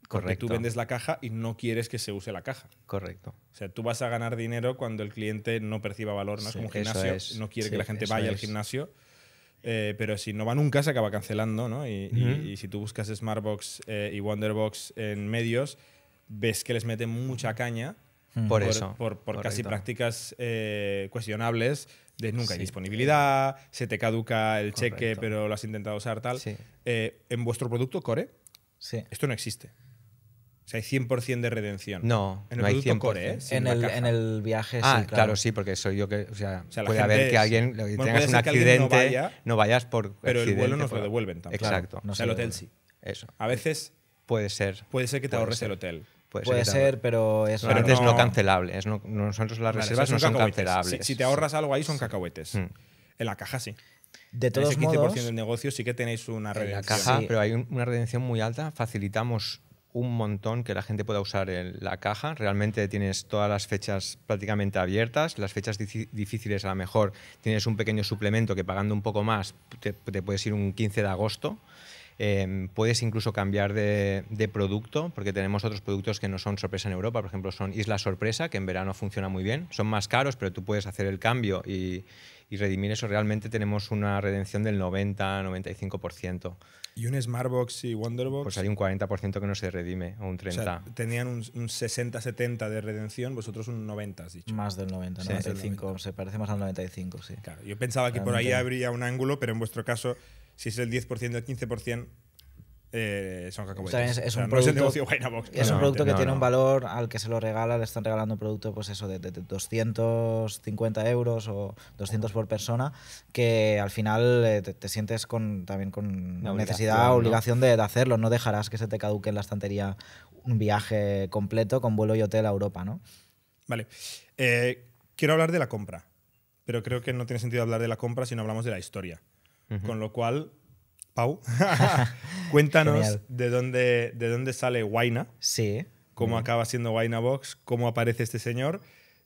Correcto. tú vendes la caja y no quieres que se use la caja. Correcto. O sea, tú vas a ganar dinero cuando el cliente no perciba valor, ¿no? es como gimnasio, no quiere que la gente vaya al gimnasio. Eh, pero si no va nunca, se acaba cancelando, ¿no? Y, si tú buscas Smartbox eh, y Wonderbox en medios, ves que les meten mucha caña. Por, eso. Por, casi prácticas eh, cuestionables de nunca hay disponibilidad, se te caduca el cheque, pero lo has intentado usar tal. ¿En vuestro producto, Core? Esto no existe. O sea, hay 100% de redención. No, no hay 100%. ¿eh? en, el, viaje, ah, Claro. sí, porque soy yo que. O sea, puede haber que alguien. tengas un accidente, no, vayas por. Pero el vuelo nos lo devuelven tampoco. Exacto. o sea, el hotel sí. Eso. A veces. Puede ser. Puede ser que te ahorres el hotel. Puede, ser, pero es pero es no cancelable. nosotros las reservas no son cancelables. Si, te ahorras algo ahí son cacahuetes. Hmm. En la caja sí. De todos modos. En 15% del negocio sí que tenéis una redención. En pero hay una redención muy alta. Facilitamos un montón que la gente pueda usar en la caja. Realmente tienes todas las fechas prácticamente abiertas. Las fechas difíciles a lo mejor tienes un pequeño suplemento que pagando un poco más te, puedes ir un 15 de agosto Em, puedes incluso cambiar de, producto, porque tenemos otros productos que no son sorpresa en Europa, por ejemplo, son Isla Sorpresa, que en verano funciona muy bien. Son más caros, pero tú puedes hacer el cambio y, y redimir eso. Realmente tenemos una redención del 90-95%. ¿Y un Smartbox y Wonderbox? Pues hay un 40% que no se redime, o un 30%. tenían un, 60-70% de redención, vosotros un 90%, has dicho. Más del 90, 95, se parece más al 95, sí. Claro, yo pensaba que por ahí habría un ángulo, pero en vuestro caso si es el 10% eh, o el 15%, son es, un producto, que tiene un valor al que se lo regala, le están regalando un producto pues eso de, 250 euros o 200 por persona, que al final eh, te, sientes con, también con necesidad, obligación de, hacerlo. No dejarás que se te caduque en la estantería un viaje completo con vuelo y hotel a Europa, ¿no? Vale. Eh, quiero hablar de la compra, pero creo que no tiene sentido hablar de la compra si no hablamos de la historia. Con lo cual, Pau, cuéntanos de dónde, de dónde sale Waina, sí. cómo acaba siendo Waina Box, cómo aparece este señor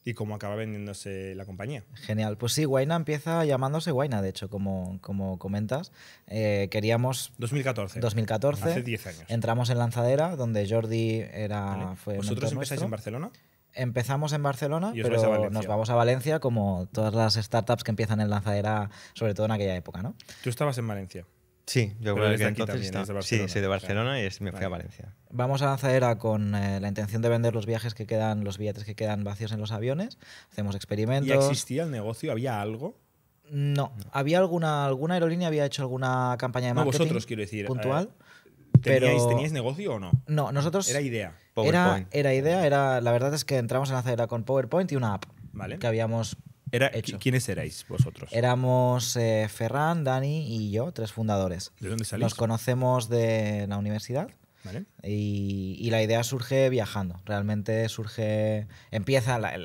y cómo acaba vendiéndose la compañía. Genial. Pues sí, Guaina empieza llamándose Guaina, de hecho, como, comentas. Eh, queríamos... 2014. 2014. Hace 10 años. Entramos en Lanzadera, donde Jordi era... ¿Vosotros empezáis en Barcelona? empezamos en Barcelona, pero nos vamos a Valencia como todas las startups que empiezan en lanzadera, sobre todo en aquella época, ¿no? Tú estabas en Valencia. Sí, yo creo que Sí, soy de Barcelona y me fui a Valencia. Vamos a Lanzadera con eh, la intención de vender los viajes que quedan, los billetes que quedan vacíos en los aviones. Hacemos experimentos. ¿Y existía el negocio? ¿Había algo? No. Había alguna, alguna aerolínea había hecho alguna campaña de marketing. vosotros quiero decir. Puntual. ¿Teníais, negocio o no? No, nosotros. Era idea. Era, era, idea, era. La verdad es que entramos en la acera con PowerPoint y una app. Vale. Que habíamos. Era, hecho. ¿Quiénes erais vosotros? Éramos eh, Ferran, Dani y yo, tres fundadores. ¿De dónde salís? Nos conocemos de la universidad. Y, la idea surge viajando. Realmente surge. Empieza la,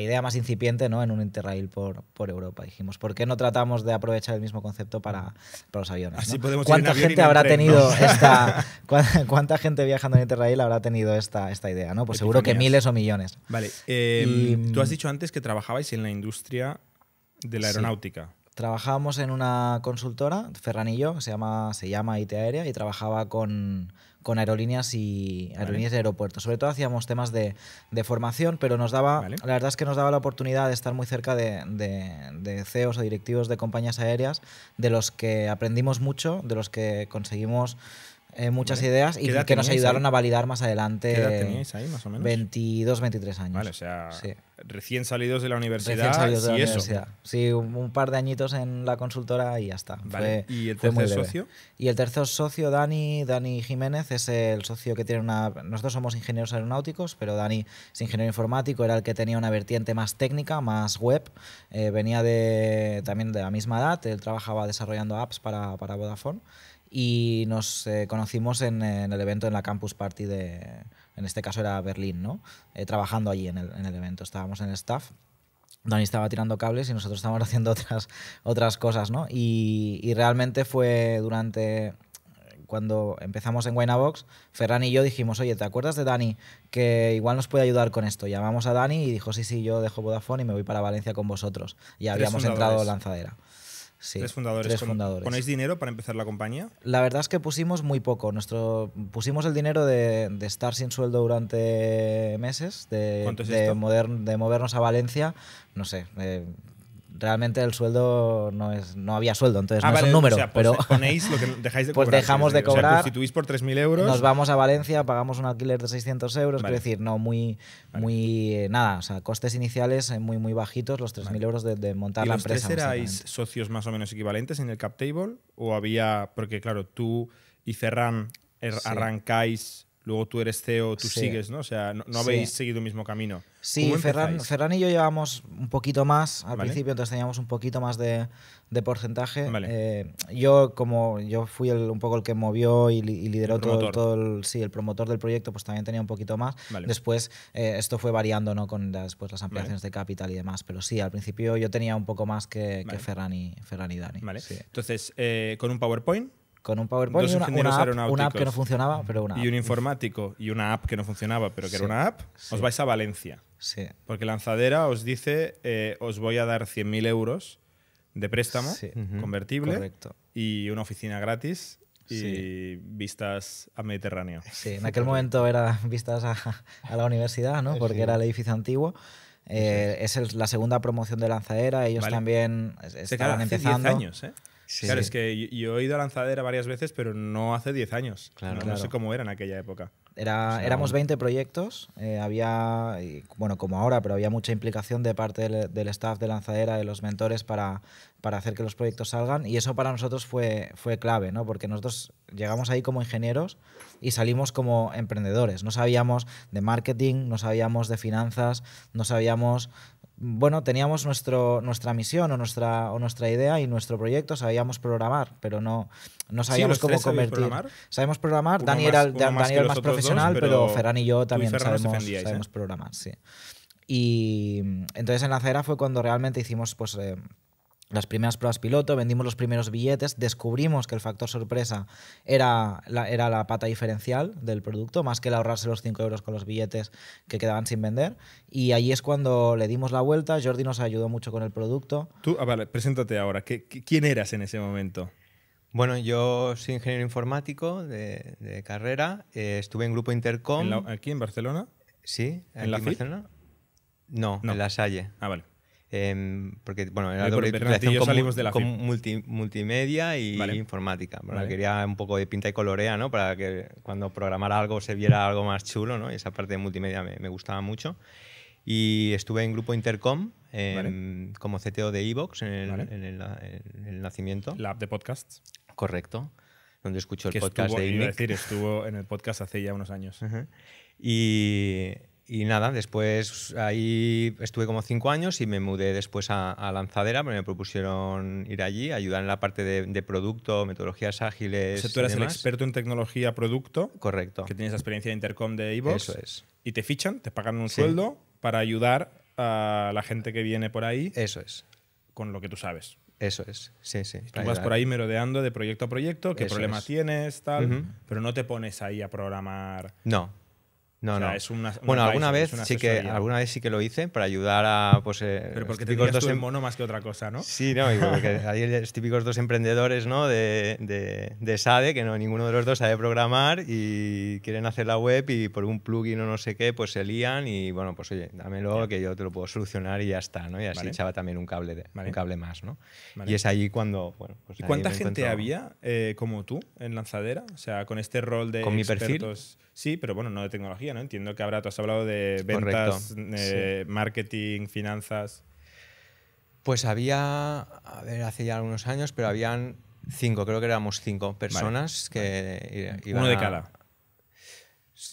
idea más incipiente ¿no? en un Interrail por, Europa. Dijimos, ¿por qué no tratamos de aprovechar el mismo concepto para, los aviones? ¿Cuánta gente habrá tenido ¿cuánta, gente viajando en Interrail habrá tenido esta, esta idea? ¿no? Pues seguro que miles o millones. Vale. Em, mm tú has dicho antes que trabajabais en la industria de la aeronáutica. trabajábamos en una consultora, Ferranillo, que se llama, se llama IT Aérea, y trabajaba con, con aerolíneas y aerolíneas de aeropuertos. Sobre todo hacíamos temas de, formación, pero nos daba, la verdad es que nos daba la oportunidad de estar muy cerca de, CEOs o directivos de compañías aéreas, de los que aprendimos mucho, de los que conseguimos eh, muchas ideas y que nos ayudaron a validar más adelante. ¿Qué ahí, más o menos? 22, 23 años. Vale, o sea, recién salidos de la universidad. Recién salidos Sí, un, par de añitos en la consultora y ya está. ¿Y el tercer socio? Y el tercer socio, Dani, Dani Jiménez, es el socio que tiene una. Nosotros somos ingenieros aeronáuticos, pero Dani es ingeniero informático, era el que tenía una vertiente más técnica, más web. Eh, venía de, también de la misma edad, él trabajaba desarrollando apps para, para Vodafone y nos eh, conocimos en, el evento en la Campus Party de, en este caso era Berlín, ¿no? Eh, trabajando allí en el, en el evento, estábamos en el staff. Dani estaba tirando cables y nosotros estábamos haciendo otras, otras cosas, ¿no? Y, y realmente fue durante cuando empezamos en Wainabox, Ferran y yo dijimos, oye, ¿te acuerdas de Dani? Que igual nos puede ayudar con esto. Llamamos a Dani y dijo, sí, sí, yo dejo Vodafone y me voy para Valencia con vosotros. Y habíamos entrado lanzadera. Sí, tres fundadores. ¿Ponéis dinero para empezar la compañía? La verdad es que pusimos muy poco. Nuestro, pusimos el dinero de, estar sin sueldo durante meses, de, movernos a Valencia, no sé, eh, realmente el sueldo no es no había sueldo, entonces ah, no es un número. Pues pero ponéis lo que dejáis de pues cobrar. Pues dejamos de cobrar. por 3.000 euros. Nos vamos a Valencia, pagamos un alquiler de 600 euros, es quiero decir, no, muy, muy eh, nada, o sea, costes iniciales eh, muy, muy bajitos, los 3.000 euros de, montar la empresa. ustedes erais socios más o menos equivalentes en el Cap Table? ¿O había, porque claro, tú y Ferran er- arrancáis luego tú eres CEO, tú sigues, ¿no? O sea, no, habéis seguido el mismo camino. Sí, Ferran, y yo llevamos un poquito más al principio, entonces teníamos un poquito más de, porcentaje. Eh, yo, como yo fui un poco el que movió y, lideró todo, todo, el, sí, el promotor del proyecto, pues también tenía un poquito más. Después eh, esto fue variando, ¿no? Con las, pues, las ampliaciones de capital y demás, pero sí, al principio yo tenía un poco más que, Ferran, y, Ferran, Dani. Vale. Entonces, eh, con un PowerPoint con un PowerPoint una, app, que no funcionaba, pero una Y un informático y una app que no funcionaba, pero que era una app, os vais a Valencia. Sí. Porque Lanzadera os dice, eh, os voy a dar 100.000 euros de préstamo convertible y una oficina gratis y vistas a Mediterráneo. Sí, en aquel momento era vistas a, la universidad, ¿no? Porque era el edificio antiguo. Eh, es la segunda promoción de Lanzadera, ellos también estaban empezando. 10 años, ¿eh? claro, es que yo, he ido a Lanzadera varias veces, pero no hace 10 años. no, sé cómo era en aquella época. Era, éramos 20 proyectos, eh, había, bueno, como ahora, pero había mucha implicación de parte del, staff de Lanzadera, de los mentores, para, para hacer que los proyectos salgan. Y eso para nosotros fue, fue clave, ¿no? Porque nosotros llegamos ahí como ingenieros y salimos como emprendedores. No sabíamos de marketing, no sabíamos de finanzas, no sabíamos bueno, teníamos nuestro, nuestra misión o nuestra, o nuestra idea y nuestro proyecto, sabíamos programar, pero no, no sabíamos cómo convertir. Sabemos programar, Dani era, el, más, profesional, pero, Ferran y yo también sabemos, sabemos programar, sí. Y mm, entonces en la acera fue cuando realmente hicimos pues, eh, las primeras pruebas piloto, vendimos los primeros billetes, descubrimos que el factor sorpresa era la, era la pata diferencial del producto, más que el ahorrarse los 5 euros con los billetes que quedaban sin vender. Y ahí es cuando le dimos la vuelta, Jordi nos ayudó mucho con el producto. Tú, ah, vale, preséntate ahora, quién eras en ese momento? Bueno, yo soy ingeniero informático de, carrera, eh, estuve en Grupo Intercom. ¿Aquí en Barcelona? Sí, ¿En la No, en La Salle. Ah, vale. Em, porque, bueno, era doble titulación con, de multimedia y informática. Quería un poco de pinta y colorea, ¿no? Para que cuando programara algo se viera algo más chulo, ¿no? Y esa parte de multimedia me, gustaba mucho. Y estuve en Grupo Intercom em, como CTO de Evox en, el, el nacimiento. La app de podcasts. Correcto donde escucho el podcast estuvo, de Es decir, estuvo en el podcast hace ya unos años. Y y nada, después ahí estuve como cinco años y me mudé después a, Lanzadera, porque me propusieron ir allí, ayudar en la parte de, producto, metodologías ágiles. O sea, tú eras el experto en tecnología producto. Correcto. Que tienes la experiencia de Intercom de Evox. Eso es. Y te fichan, te pagan un sueldo para ayudar a la gente que viene por ahí. Eso es. Con lo que tú sabes. Eso es, sí, sí. tú vas por ahí merodeando de proyecto a proyecto, qué problema tienes, tal, pero no te pones ahí a programar. No no, no. bueno, alguna vez sí que alguna vez sí que lo hice para ayudar a pues eh, Pero porque típicos dos en em- mono más que otra cosa, ¿no? Sí, no, porque hay típicos dos emprendedores, ¿no? De, de, SADE e, que no ninguno de los dos sabe programar y quieren hacer la web y por un plugin o no sé qué, pues se lían y bueno, pues oye, dámelo que yo te lo puedo solucionar y ya está, ¿no? Y así echaba también un cable cable más, ¿no? Y es allí cuando, bueno, pues, ¿Y cuánta gente había eh, como tú en Lanzadera? O sea, con este rol de ¿Con Mi perfil? Sí, pero bueno, no de tecnología, ¿no? Entiendo que habrá, tú has hablado de ventas, eh, marketing, finanzas. Pues había, a ver, hace ya algunos años, pero habían cinco, creo que éramos cinco personas que Uno de cada.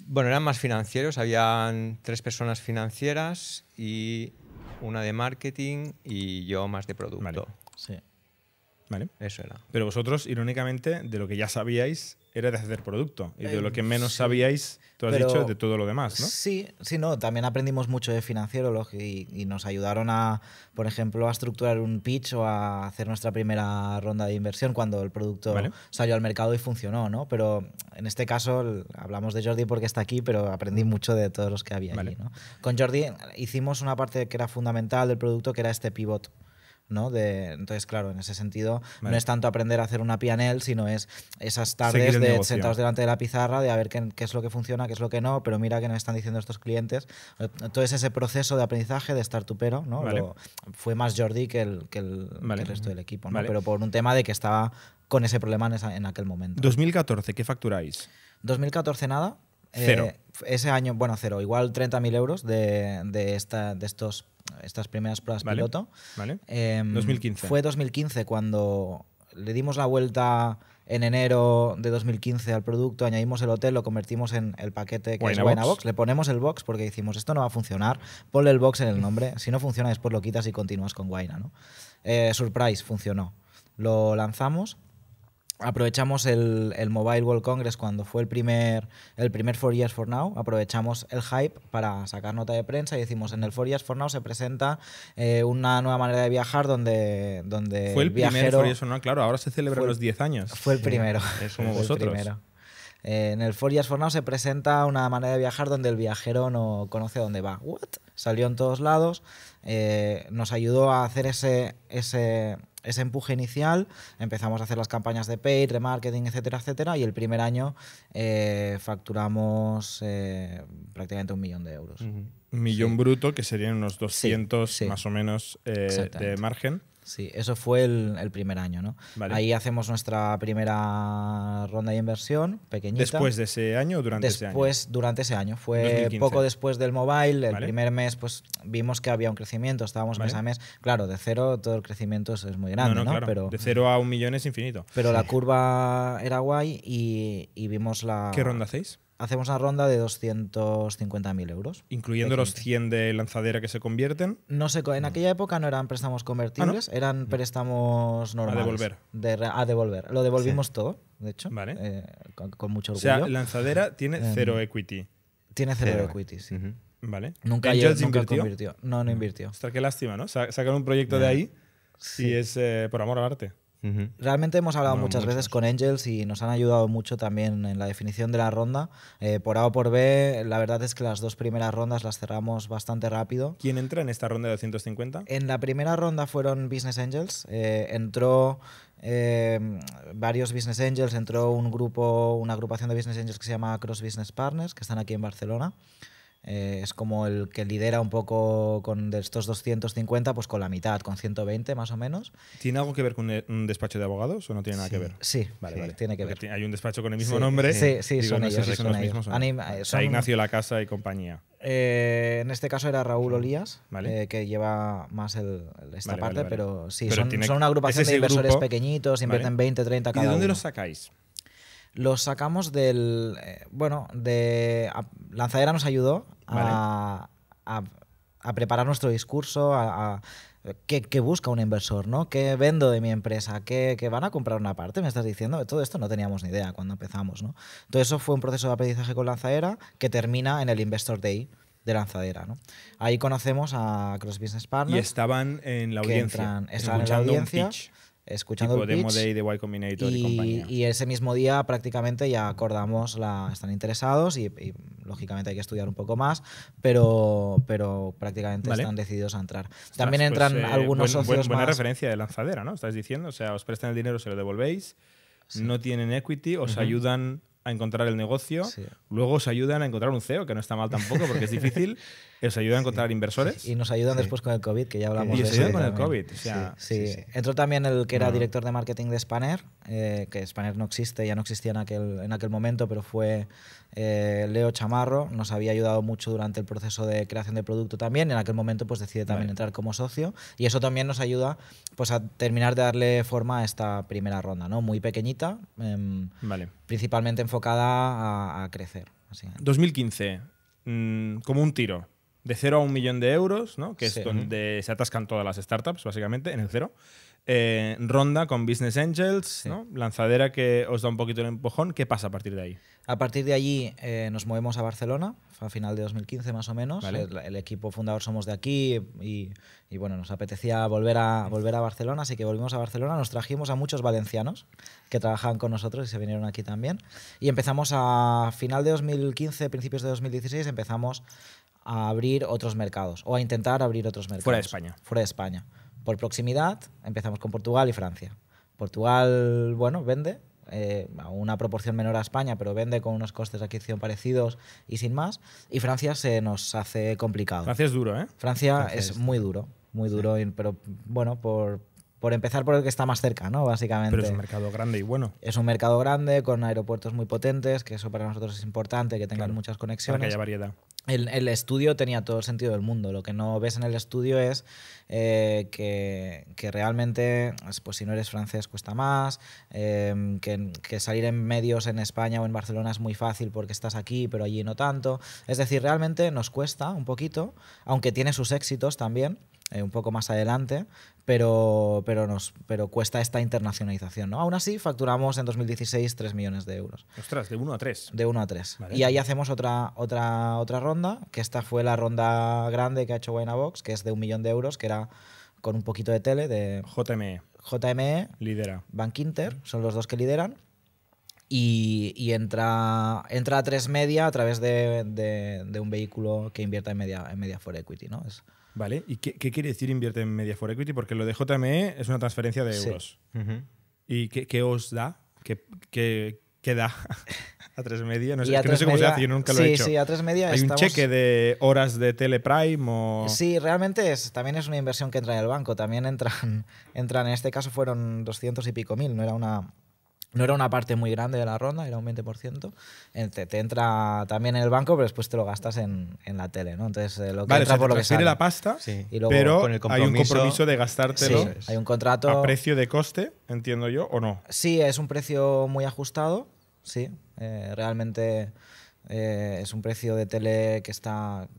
Bueno, eran más financieros, habían tres personas financieras y una de marketing y yo más de producto. Sí. Vale. Eso era. Pero vosotros, irónicamente, de lo que ya sabíais era de hacer producto. Y de lo eh, que menos sabíais, tú has dicho, de todo lo demás, ¿no? Sí, sí, no. También aprendimos mucho de financiero y, nos ayudaron a, por ejemplo, a estructurar un pitch o a hacer nuestra primera ronda de inversión cuando el producto salió al mercado y funcionó, ¿no? Pero en este caso hablamos de Jordi porque está aquí, pero aprendí mucho de todos los que había allí, Con Jordi hicimos una parte que era fundamental del producto, que era este pivot de, entonces, claro, en ese sentido, no es tanto aprender a hacer una pianel, sino es esas tardes de sentados delante de la pizarra, de a ver qué, es lo que funciona, qué es lo que no, pero mira qué nos están diciendo estos clientes. Entonces, eh, ese proceso de aprendizaje, de estar ¿no? fue más Jordi que el, que el, resto del equipo, Pero por un tema de que estaba con ese problema en, en aquel momento. 2014, ¿qué facturáis? 2014 nada, eh, cero. ese año, bueno, cero, igual 30.000 euros de, de, esta, de estos, estas primeras pruebas piloto. Vale. 2015. Em, fue 2015 cuando le dimos la vuelta en enero de 2015 al producto, añadimos el hotel, lo convertimos en el paquete que es Buena box. Le ponemos el box porque decimos, esto no va a funcionar, ponle el box en el nombre, si no funciona después lo quitas y continúas con Guaina. ¿no? Eh, surprise, funcionó. Lo lanzamos aprovechamos el, el, Mobile World Congress cuando fue el primer, el primer Four Years for Now, aprovechamos el hype para sacar nota de prensa y decimos, en el Four Years for Now se presenta eh, una nueva manera de viajar donde... donde fue el, primer Four Years for Now, claro, ahora se celebran los 10 años. Fue el primero. es como vosotros. El primero. Eh, en el Four Years for Now se presenta una manera de viajar donde el viajero no conoce dónde va. ¿What? Salió en todos lados, eh, nos ayudó a hacer ese, ese, ese empuje inicial, empezamos a hacer las campañas de pay, remarketing, etcétera, etcétera, y el primer año eh, facturamos prácticamente un millón de euros. Millón bruto, que serían unos 200 más o menos de margen. Sí, eso fue el, primer año, ¿no? Ahí hacemos nuestra primera ronda de inversión, pequeñita. ¿Después de ese año o durante ese año? Después, durante ese año. Fue poco después del mobile, el primer mes pues vimos que había un crecimiento, estábamos mes a mes. Claro, de cero todo el crecimiento es, muy grande, ¿no? no, de cero a un millón es infinito. Pero la curva era guay y, y vimos la... ¿Qué ronda hacéis? hacemos una ronda de 250.000 euros. ¿Incluyendo los 100 de lanzadera que se convierten? No sé, en aquella época no eran préstamos convertibles, ah, eran préstamos normales. A devolver. a devolver. Lo devolvimos todo, de hecho. Vale. Eh, con, mucho orgullo. O sea, lanzadera tiene em, cero equity. Tiene cero, equity, sí. Vale. Nunca, invirtió? No, no mm. invirtió. qué lástima, ¿no? Sacar un proyecto de ahí si es eh, por amor al arte. Realmente hemos hablado muchas, veces con Angels y nos han ayudado mucho también en la definición de la ronda. Eh, por A o por B, la verdad es que las dos primeras rondas las cerramos bastante rápido. ¿Quién entra en esta ronda de 250? En la primera ronda fueron Business Angels. Eh, entró em, varios business angels, entró un grupo, una agrupación de business angels que se llama Cross Business Partners, que están aquí en Barcelona. Eh, es como el que lidera un poco con de estos 250, pues con la mitad, con 120 más o menos. ¿Tiene algo que ver con un despacho de abogados o no tiene nada que ver? Sí, vale, vale. tiene que ver. hay un despacho con el mismo nombre. Sí, sí, son, ellos, son, mismos. Ignacio La Casa y compañía. Eh, en este caso era Raúl Olías, eh, que lleva más esta parte, pero sí, son, una agrupación de inversores pequeñitos, invierten 20, 30 cada uno. de dónde los sacáis? los sacamos del. Eh, bueno, de. Lanzadera nos ayudó a, preparar nuestro discurso, a. ¿Qué, busca un inversor? ¿no? ¿Qué vendo de mi empresa? ¿Qué, van a comprar una parte? Me estás diciendo, todo esto no teníamos ni idea cuando empezamos. ¿no? eso fue un proceso de aprendizaje con Lanzadera que termina en el Investor Day de lanzadera. ¿no? Ahí conocemos a Cross Business Partners. Y estaban en la audiencia. escuchando estaban en la audiencia. pitch escuchando el Y ese mismo día prácticamente ya acordamos, la, están interesados y, lógicamente hay que estudiar un poco más, pero, pero prácticamente están decididos a entrar. También pues, entran eh, algunos socios Es buena referencia de lanzadera, ¿no? Estás diciendo, o sea, os prestan el dinero, se lo devolvéis, no tienen equity, os ayudan a encontrar el negocio, luego os ayudan a encontrar un CEO, que no está mal tampoco porque es difícil, os ayudan a encontrar inversores. Y nos ayudan después con el COVID, que ya hablamos de eso. ayudan con el COVID. sí, Entró también el que era director de marketing de Spanner, eh, que Spanner no existe, ya no existía en aquel, en aquel momento, pero fue eh, Leo Chamarro nos había ayudado mucho durante el proceso de creación de producto también. En aquel momento pues decide también entrar como socio y eso también nos ayuda pues a terminar de darle forma a esta primera ronda, ¿no? Muy pequeñita, em, principalmente enfocada a, crecer. Así. 2015, mm, como un tiro. De cero a un millón de euros, ¿no? que es donde se atascan todas las startups, básicamente, en el cero. Eh, ronda con Business Angels, lanzadera que os da un poquito el empujón. ¿Qué pasa a partir de ahí? A partir de allí eh, nos movemos a Barcelona, a final de 2015 más o menos. El, equipo fundador somos de aquí y, bueno, nos apetecía volver a, volver a Barcelona, así que volvimos a Barcelona. Nos trajimos a muchos valencianos que trabajaban con nosotros y se vinieron aquí también. Y empezamos a final de 2015, principios de 2016, empezamos a abrir otros mercados o a intentar abrir otros mercados. Fuera de España. Fuera de España. Por proximidad, empezamos con Portugal y Francia. Portugal, bueno, vende eh, a una proporción menor a España, pero vende con unos costes de adquisición parecidos y sin más. Y Francia se nos hace complicado. Francia es duro, ¿eh? Francia, es, muy duro, muy duro, pero bueno, por, por empezar por el que está más cerca, ¿no? Básicamente. Pero es un mercado grande y bueno. Es un mercado grande con aeropuertos muy potentes, que eso para nosotros es importante, que tengan muchas conexiones. Para que haya variedad. El, estudio tenía todo el sentido del mundo. Lo que no ves en el estudio es eh, que, realmente, pues si no eres francés cuesta más, eh, que, salir en medios en España o en Barcelona es muy fácil porque estás aquí, pero allí no tanto. Es decir, realmente nos cuesta un poquito, aunque tiene sus éxitos también. Eh, un poco más adelante, pero, pero, nos, pero cuesta esta internacionalización. ¿no? Aún así, facturamos en 2016 3 millones de euros. Ostras, de 1 a 3. De 1 a 3. Y ahí hacemos otra, otra, otra ronda, que esta fue la ronda grande que ha hecho Buena Box, que es de un millón de euros, que era con un poquito de tele de... JME. JME. Lidera. Bank Inter, son los dos que lideran. Y, y, entra, entra a 3 media a través de, de, de, un vehículo que invierta en media, en media for equity. ¿no? Es, Vale, ¿y qué, quiere decir invierte en media for equity? Porque lo de JME es una transferencia de euros. ¿Y qué, os da? ¿Qué, qué, da? a tres media, no sé, cómo se hace, yo nunca lo he hecho. Sí, a tres media. Hay un cheque de horas de Teleprime o. Sí, realmente es, también es una inversión que entra en el banco. También entran, entran, en este caso fueron 200 y pico mil, no era una, no era una parte muy grande de la ronda, era un 20%. Te, entra también en el banco, pero después te lo gastas en, la tele, ¿no? Entonces, eh, lo que entra por lo que sale. la pasta, pero hay un compromiso de gastártelo. hay un contrato. ¿A precio de coste, entiendo yo, o no? Sí, es un precio muy ajustado, sí. Eh, realmente eh, es un precio de tele que está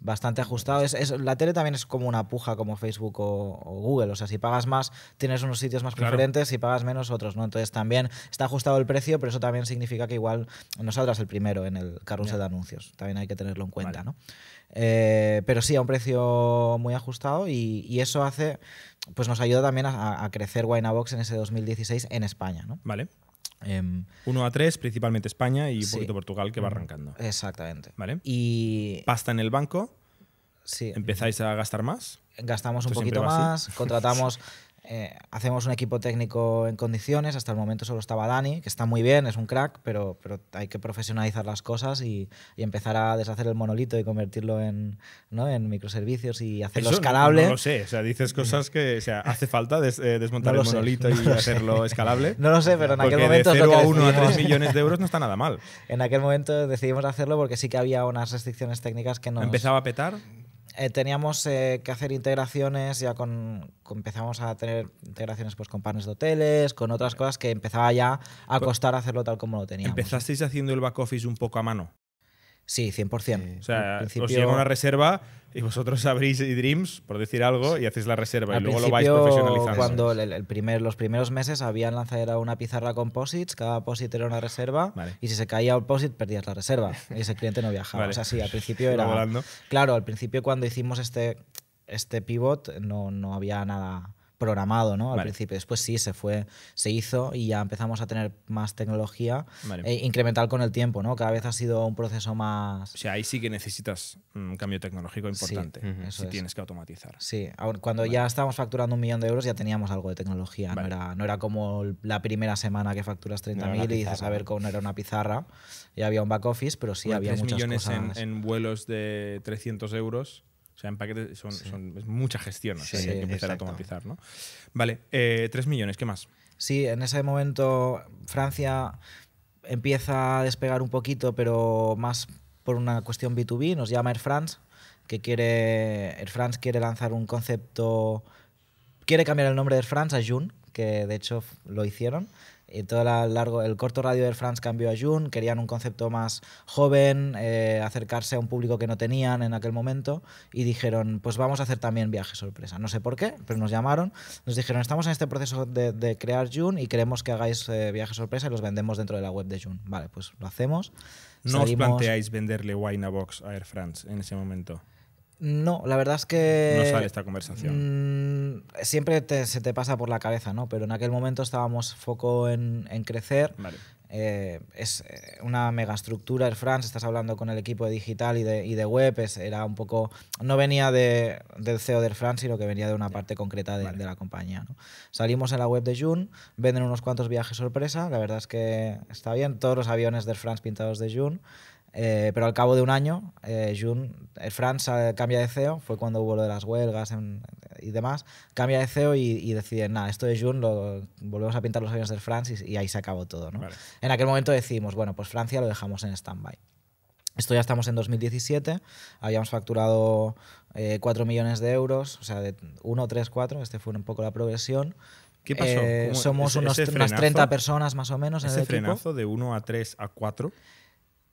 bastante ajustado. Es, la tele también es como una puja como Facebook o, Google. O sea, si pagas más, tienes unos sitios más preferentes, si pagas menos, otros, ¿no? Entonces también está ajustado el precio, pero eso también significa que igual no saldrás el primero en el carrusel de anuncios. También hay que tenerlo en cuenta, ¿no? Eh, pero sí, a un precio muy ajustado y, eso hace, pues nos ayuda también a, crecer Winebox en ese 2016 en España, ¿no? Vale. 1 em, a 3, principalmente España y un poquito Portugal, que va arrancando. Exactamente. ¿Vale? Y... Pasta en el banco. Sí. ¿Empezáis a gastar más? Gastamos un poquito más, contratamos... Eh, hacemos un equipo técnico en condiciones, hasta el momento solo estaba Dani, que está muy bien, es un crack, pero, pero hay que profesionalizar las cosas y, empezar a deshacer el monolito y convertirlo en, en microservicios y hacerlo escalable. No, lo sé, o sea, dices cosas que hace falta eh, desmontar el monolito y hacerlo escalable. No lo sé, pero en aquel momento... De a 1 a 3 millones de euros no está nada mal. En aquel momento decidimos hacerlo porque sí que había unas restricciones técnicas que no... ¿Empezaba a petar? Eh, teníamos eh, que hacer integraciones, ya con, empezamos a tener integraciones pues, con panes de hoteles, con otras cosas que empezaba ya a costar hacerlo tal como lo teníamos. ¿Empezasteis haciendo el back office un poco a mano? Sí, 100%. Eh, o sea, principio... os llega una reserva y vosotros abrís Dreams, por decir algo, y hacéis la reserva y luego lo vais profesionalizando. Cuando el, los primeros meses habían era una pizarra con posits, cada posit era una reserva, y si se caía un posit perdías la reserva, y ese cliente no viajaba. O sea, sí, al principio era... Claro, al principio cuando hicimos este, este pivot no, no había nada programado, ¿no? Al principio. Después sí, se fue, se hizo y ya empezamos a tener más tecnología eh, incremental con el tiempo, ¿no? Cada vez ha sido un proceso más. O sea, ahí sí que necesitas un cambio tecnológico importante si tienes que automatizar. Sí, cuando ya estábamos facturando un millón de euros ya teníamos algo de tecnología. No, era, no era como la primera semana que facturas 30.000 mil y dices, a ver, cómo era una pizarra. Ya había un back office, pero sí había muchas millones cosas. en vuelos de 300 euros o sea, en paquetes son, es mucha gestión, o sea, hay que empezar a automatizar. ¿no? Vale, eh, 3 millones, ¿qué más? Sí, en ese momento Francia empieza a despegar un poquito, pero más por una cuestión B2B, nos llama Air France, que quiere, Air France quiere lanzar un concepto, quiere cambiar el nombre de Air France a June, que de hecho lo hicieron, y eh, todo la largo, el corto radio de Air France cambió a June, querían un concepto más joven, eh, acercarse a un público que no tenían en aquel momento y dijeron, pues vamos a hacer también viaje sorpresa. No sé por qué, pero nos llamaron, nos dijeron, estamos en este proceso de, crear June y queremos que hagáis Viajes eh, viaje sorpresa y los vendemos dentro de la web de June. Vale, pues lo hacemos. ¿No os planteáis venderle Wine a Box a Air France en ese momento? No, la verdad es que... No sale esta conversación. Mm, siempre se te pasa por la cabeza, ¿no? Pero en aquel momento estábamos foco en, crecer. Eh, es eh, una estructura Air France, estás hablando con el equipo de digital y de, web, era un poco, no venía de, del CEO de France, sino que venía de una parte concreta de, la compañía. Salimos en la web de June, venden unos cuantos viajes sorpresa, la verdad es que está bien, todos los aviones de France pintados de June. Eh, pero al cabo de un año, eh, Jun, eh, France eh, cambia de CEO, fue cuando hubo lo de las huelgas y demás, cambia de CEO y, y deciden, nada, esto de June lo, volvemos a pintar los años del France y, ahí se acabó todo. ¿no? En aquel momento decimos, bueno, pues Francia lo dejamos en stand-by. Esto ya estamos en 2017, habíamos facturado 4 millones de euros, o sea, de 1, 3, 4, este fue un poco la progresión. ¿Qué pasó? somos unas 30 personas más o menos en ese el equipo. frenazo de 1 a 3 a 4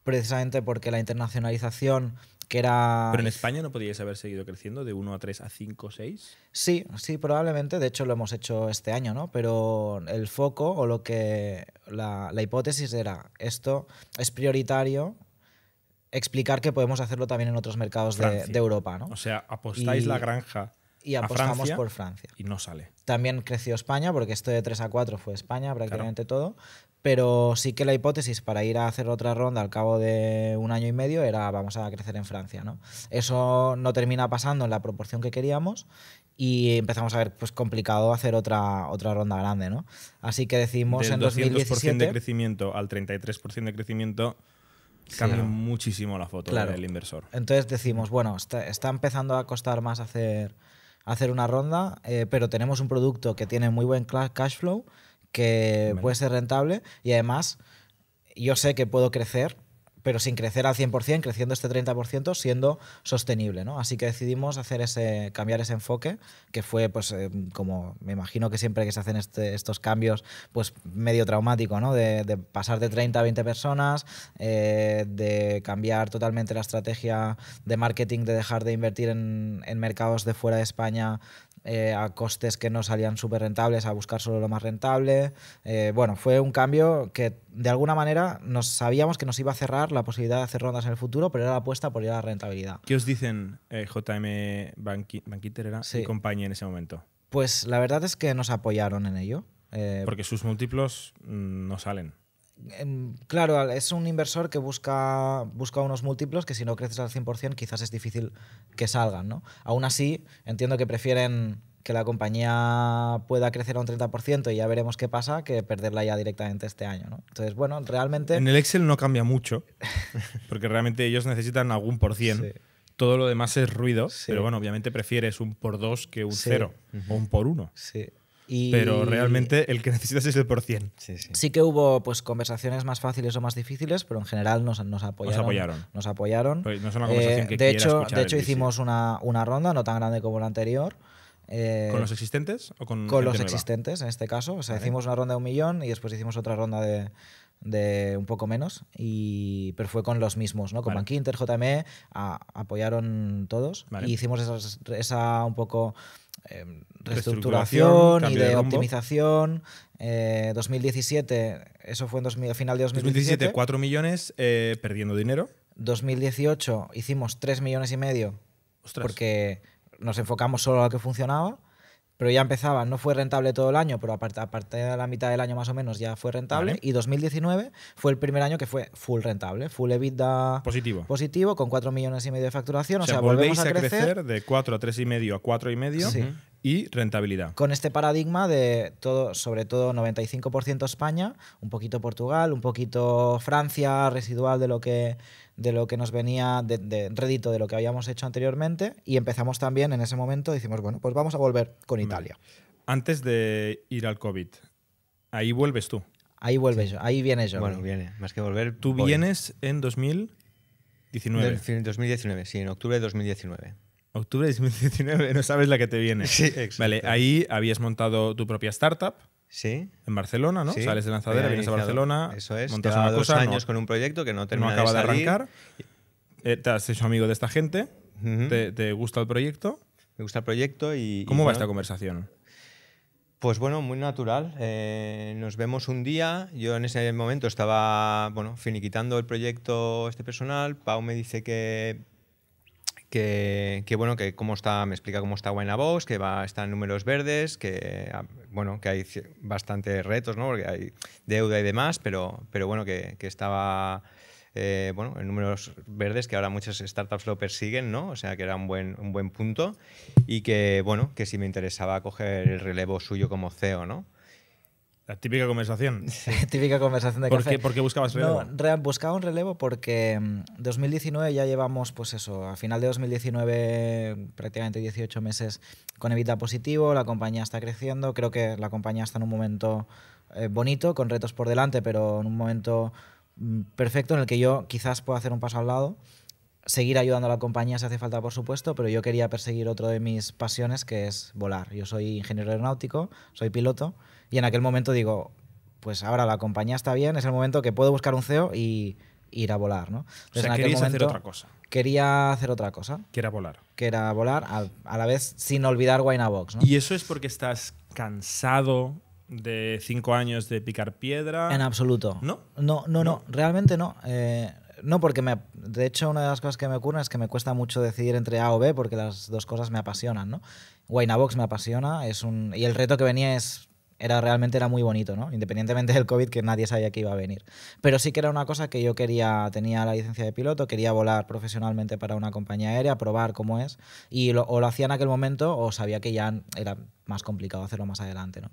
precisamente porque la internacionalización que era... Pero en España no podíais haber seguido creciendo de 1 a 3 a 5, 6. Sí, sí, probablemente. De hecho, lo hemos hecho este año, ¿no? Pero el foco o lo que la, la hipótesis era, esto es prioritario explicar que podemos hacerlo también en otros mercados de, de, Europa, ¿no? O sea, apostáis la granja. Y apostamos por Francia. Y no sale. También creció España, porque esto de 3 a 4 fue España prácticamente todo. Pero sí que la hipótesis para ir a hacer otra ronda al cabo de un año y medio era vamos a crecer en Francia. ¿no? Eso no termina pasando en la proporción que queríamos y empezamos a ver pues complicado hacer otra, otra ronda grande. ¿no? Así que decimos Del en 2017... de crecimiento al 33% de crecimiento cambia muchísimo la foto del inversor. Entonces decimos, bueno, está, empezando a costar más hacer, una ronda, eh, pero tenemos un producto que tiene muy buen cash flow que puede ser rentable y además yo sé que puedo crecer, pero sin crecer al 100%, creciendo este 30%, siendo sostenible. ¿no? Así que decidimos hacer ese, cambiar ese enfoque, que fue, pues, eh, como me imagino que siempre que se hacen este, estos cambios, pues medio traumático, ¿no? de, pasar de 30 a 20 personas, eh, de cambiar totalmente la estrategia de marketing, de dejar de invertir en, en mercados de fuera de España eh, a costes que no salían súper rentables, a buscar solo lo más rentable. Eh, bueno, fue un cambio que de alguna manera nos sabíamos que nos iba a cerrar la posibilidad de hacer rondas en el futuro, pero era la apuesta por ir a la rentabilidad. ¿Qué os dicen eh, JM Bankiter era, compañía en ese momento? Pues la verdad es que nos apoyaron en ello. Porque sus múltiplos mm, no salen claro, es un inversor que busca, busca unos múltiplos que si no creces al 100% quizás es difícil que salgan. ¿no? Aún así, entiendo que prefieren que la compañía pueda crecer a un 30% y ya veremos qué pasa, que perderla ya directamente este año. Entonces, bueno, realmente... En el Excel no cambia mucho, porque realmente ellos necesitan algún por cien. Todo lo demás es ruido, pero bueno, obviamente prefieres un por dos que un cero o un por uno. Sí. Pero realmente el que necesitas es el por cien. Sí, que hubo pues, conversaciones más fáciles o más difíciles, pero en general nos, apoyaron. Nos apoyaron. Pues, eh, de, hecho, de hecho, hicimos una, ronda, no tan grande como la anterior. Eh, ¿Con los existentes con.? los existentes, en este caso. O sea, hicimos una ronda de un millón y después hicimos otra ronda de, un poco menos, y, pero fue con los mismos, ¿no? Con Bank Inter, JME, apoyaron todos. Y hicimos esa un poco Em, reestructuración, y de, optimización. 2017, eh, eso fue en final de 2017. 2017, 4 millones eh, perdiendo dinero. 2018 hicimos 3 millones y medio porque nos enfocamos solo a lo que funcionaba pero ya empezaba, no fue rentable todo el año, pero a partir de la mitad del año más o menos ya fue rentable. Y 2019 fue el primer año que fue full rentable, full EBITDA positivo, positivo con 4 millones y medio de facturación. O, sea, volvéis a, crecer, de 4 a 3,5 a 4,5. y rentabilidad. Con este paradigma de todo, sobre todo 95% España, un poquito Portugal, un poquito Francia, residual de lo que de lo que nos venía de, redito rédito de lo que habíamos hecho anteriormente y empezamos también en ese momento, decimos, bueno, pues vamos a volver con Italia. Antes de ir al COVID, ahí vuelves tú. Ahí vuelves yo, ahí viene yo. Bueno, viene, más que volver. Tú vienes en 2019. En 2019, sí, en octubre de 2019. Octubre de 2019, no sabes la que te viene. Vale, ahí habías montado tu propia startup. Sí. En Barcelona, ¿no? Sales de lanzadera, vienes a Barcelona. Eso es. Montas una dos años con un proyecto que no termina no acaba de, arrancar. Eh, te has hecho amigo de esta gente. te, gusta el proyecto? Me gusta el proyecto y. ¿Cómo va esta conversación? Pues bueno, muy natural. Eh, nos vemos un día. Yo en ese momento estaba bueno, finiquitando el proyecto este personal. Pau me dice que que, bueno, que cómo está, me explica cómo está voz que va, está en números verdes, que ah, bueno, que hay bastantes retos, ¿no? Porque hay deuda y demás, pero, pero bueno, que, que estaba eh, bueno, en números verdes que ahora muchas startups lo persiguen, ¿no? O sea que era un buen, un buen punto. Y que bueno, que si me interesaba coger el relevo suyo como CEO, ¿no? típica conversación. típica conversación de café. ¿Por qué buscabas relevo? buscaba un relevo porque 2019 mm, ya llevamos, pues eso, a final de 2019, prácticamente 18 meses con Evita Positivo, la compañía está creciendo, creo que la compañía está en un momento eh, bonito, con retos por delante, pero en un momento mm, perfecto en el que yo quizás pueda hacer un paso al lado seguir ayudando a la compañía se hace falta, por supuesto, pero yo quería perseguir otro de mis pasiones, que es volar. Yo soy ingeniero aeronáutico, soy piloto, y en aquel momento digo, pues ahora la compañía está bien, es el momento que puedo buscar un CEO y ir a volar, ¿no? en hacer otra cosa. Quería hacer otra cosa. Quería volar. Que era volar, a, la vez sin olvidar Guainabox, ¿no? Y eso es porque estás cansado de cinco años de picar piedra. En absoluto. ¿No? No, no, no. realmente no. Eh, no, porque me, de hecho una de las cosas que me ocurren es que me cuesta mucho decidir entre A o B porque las dos cosas me apasionan, ¿no? Box me apasiona es un, y el reto que venía es era realmente era muy bonito, ¿no? Independientemente del COVID que nadie sabía que iba a venir. Pero sí que era una cosa que yo quería, tenía la licencia de piloto, quería volar profesionalmente para una compañía aérea, probar cómo es, y lo, o lo hacía en aquel momento o sabía que ya era más complicado hacerlo más adelante, ¿no?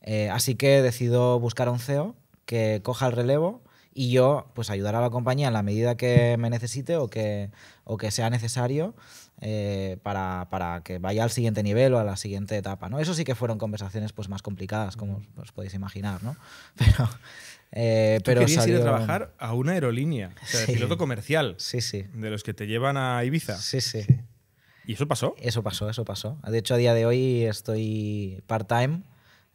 Eh, así que decido buscar un CEO que coja el relevo y yo pues ayudar a la compañía en la medida que me necesite o que, o que sea necesario eh, para, para, que vaya al siguiente nivel o a la siguiente etapa. ¿no? Eso sí que fueron conversaciones pues, más complicadas, como os podéis imaginar, ¿no? Pero, eh, pero querías ir a trabajar a una aerolínea, o sea, de piloto comercial. Sí, sí. De los que te llevan a Ibiza. sí. sí. ¿Y eso pasó? Eso pasó, eso pasó. De hecho, a día de hoy estoy part-time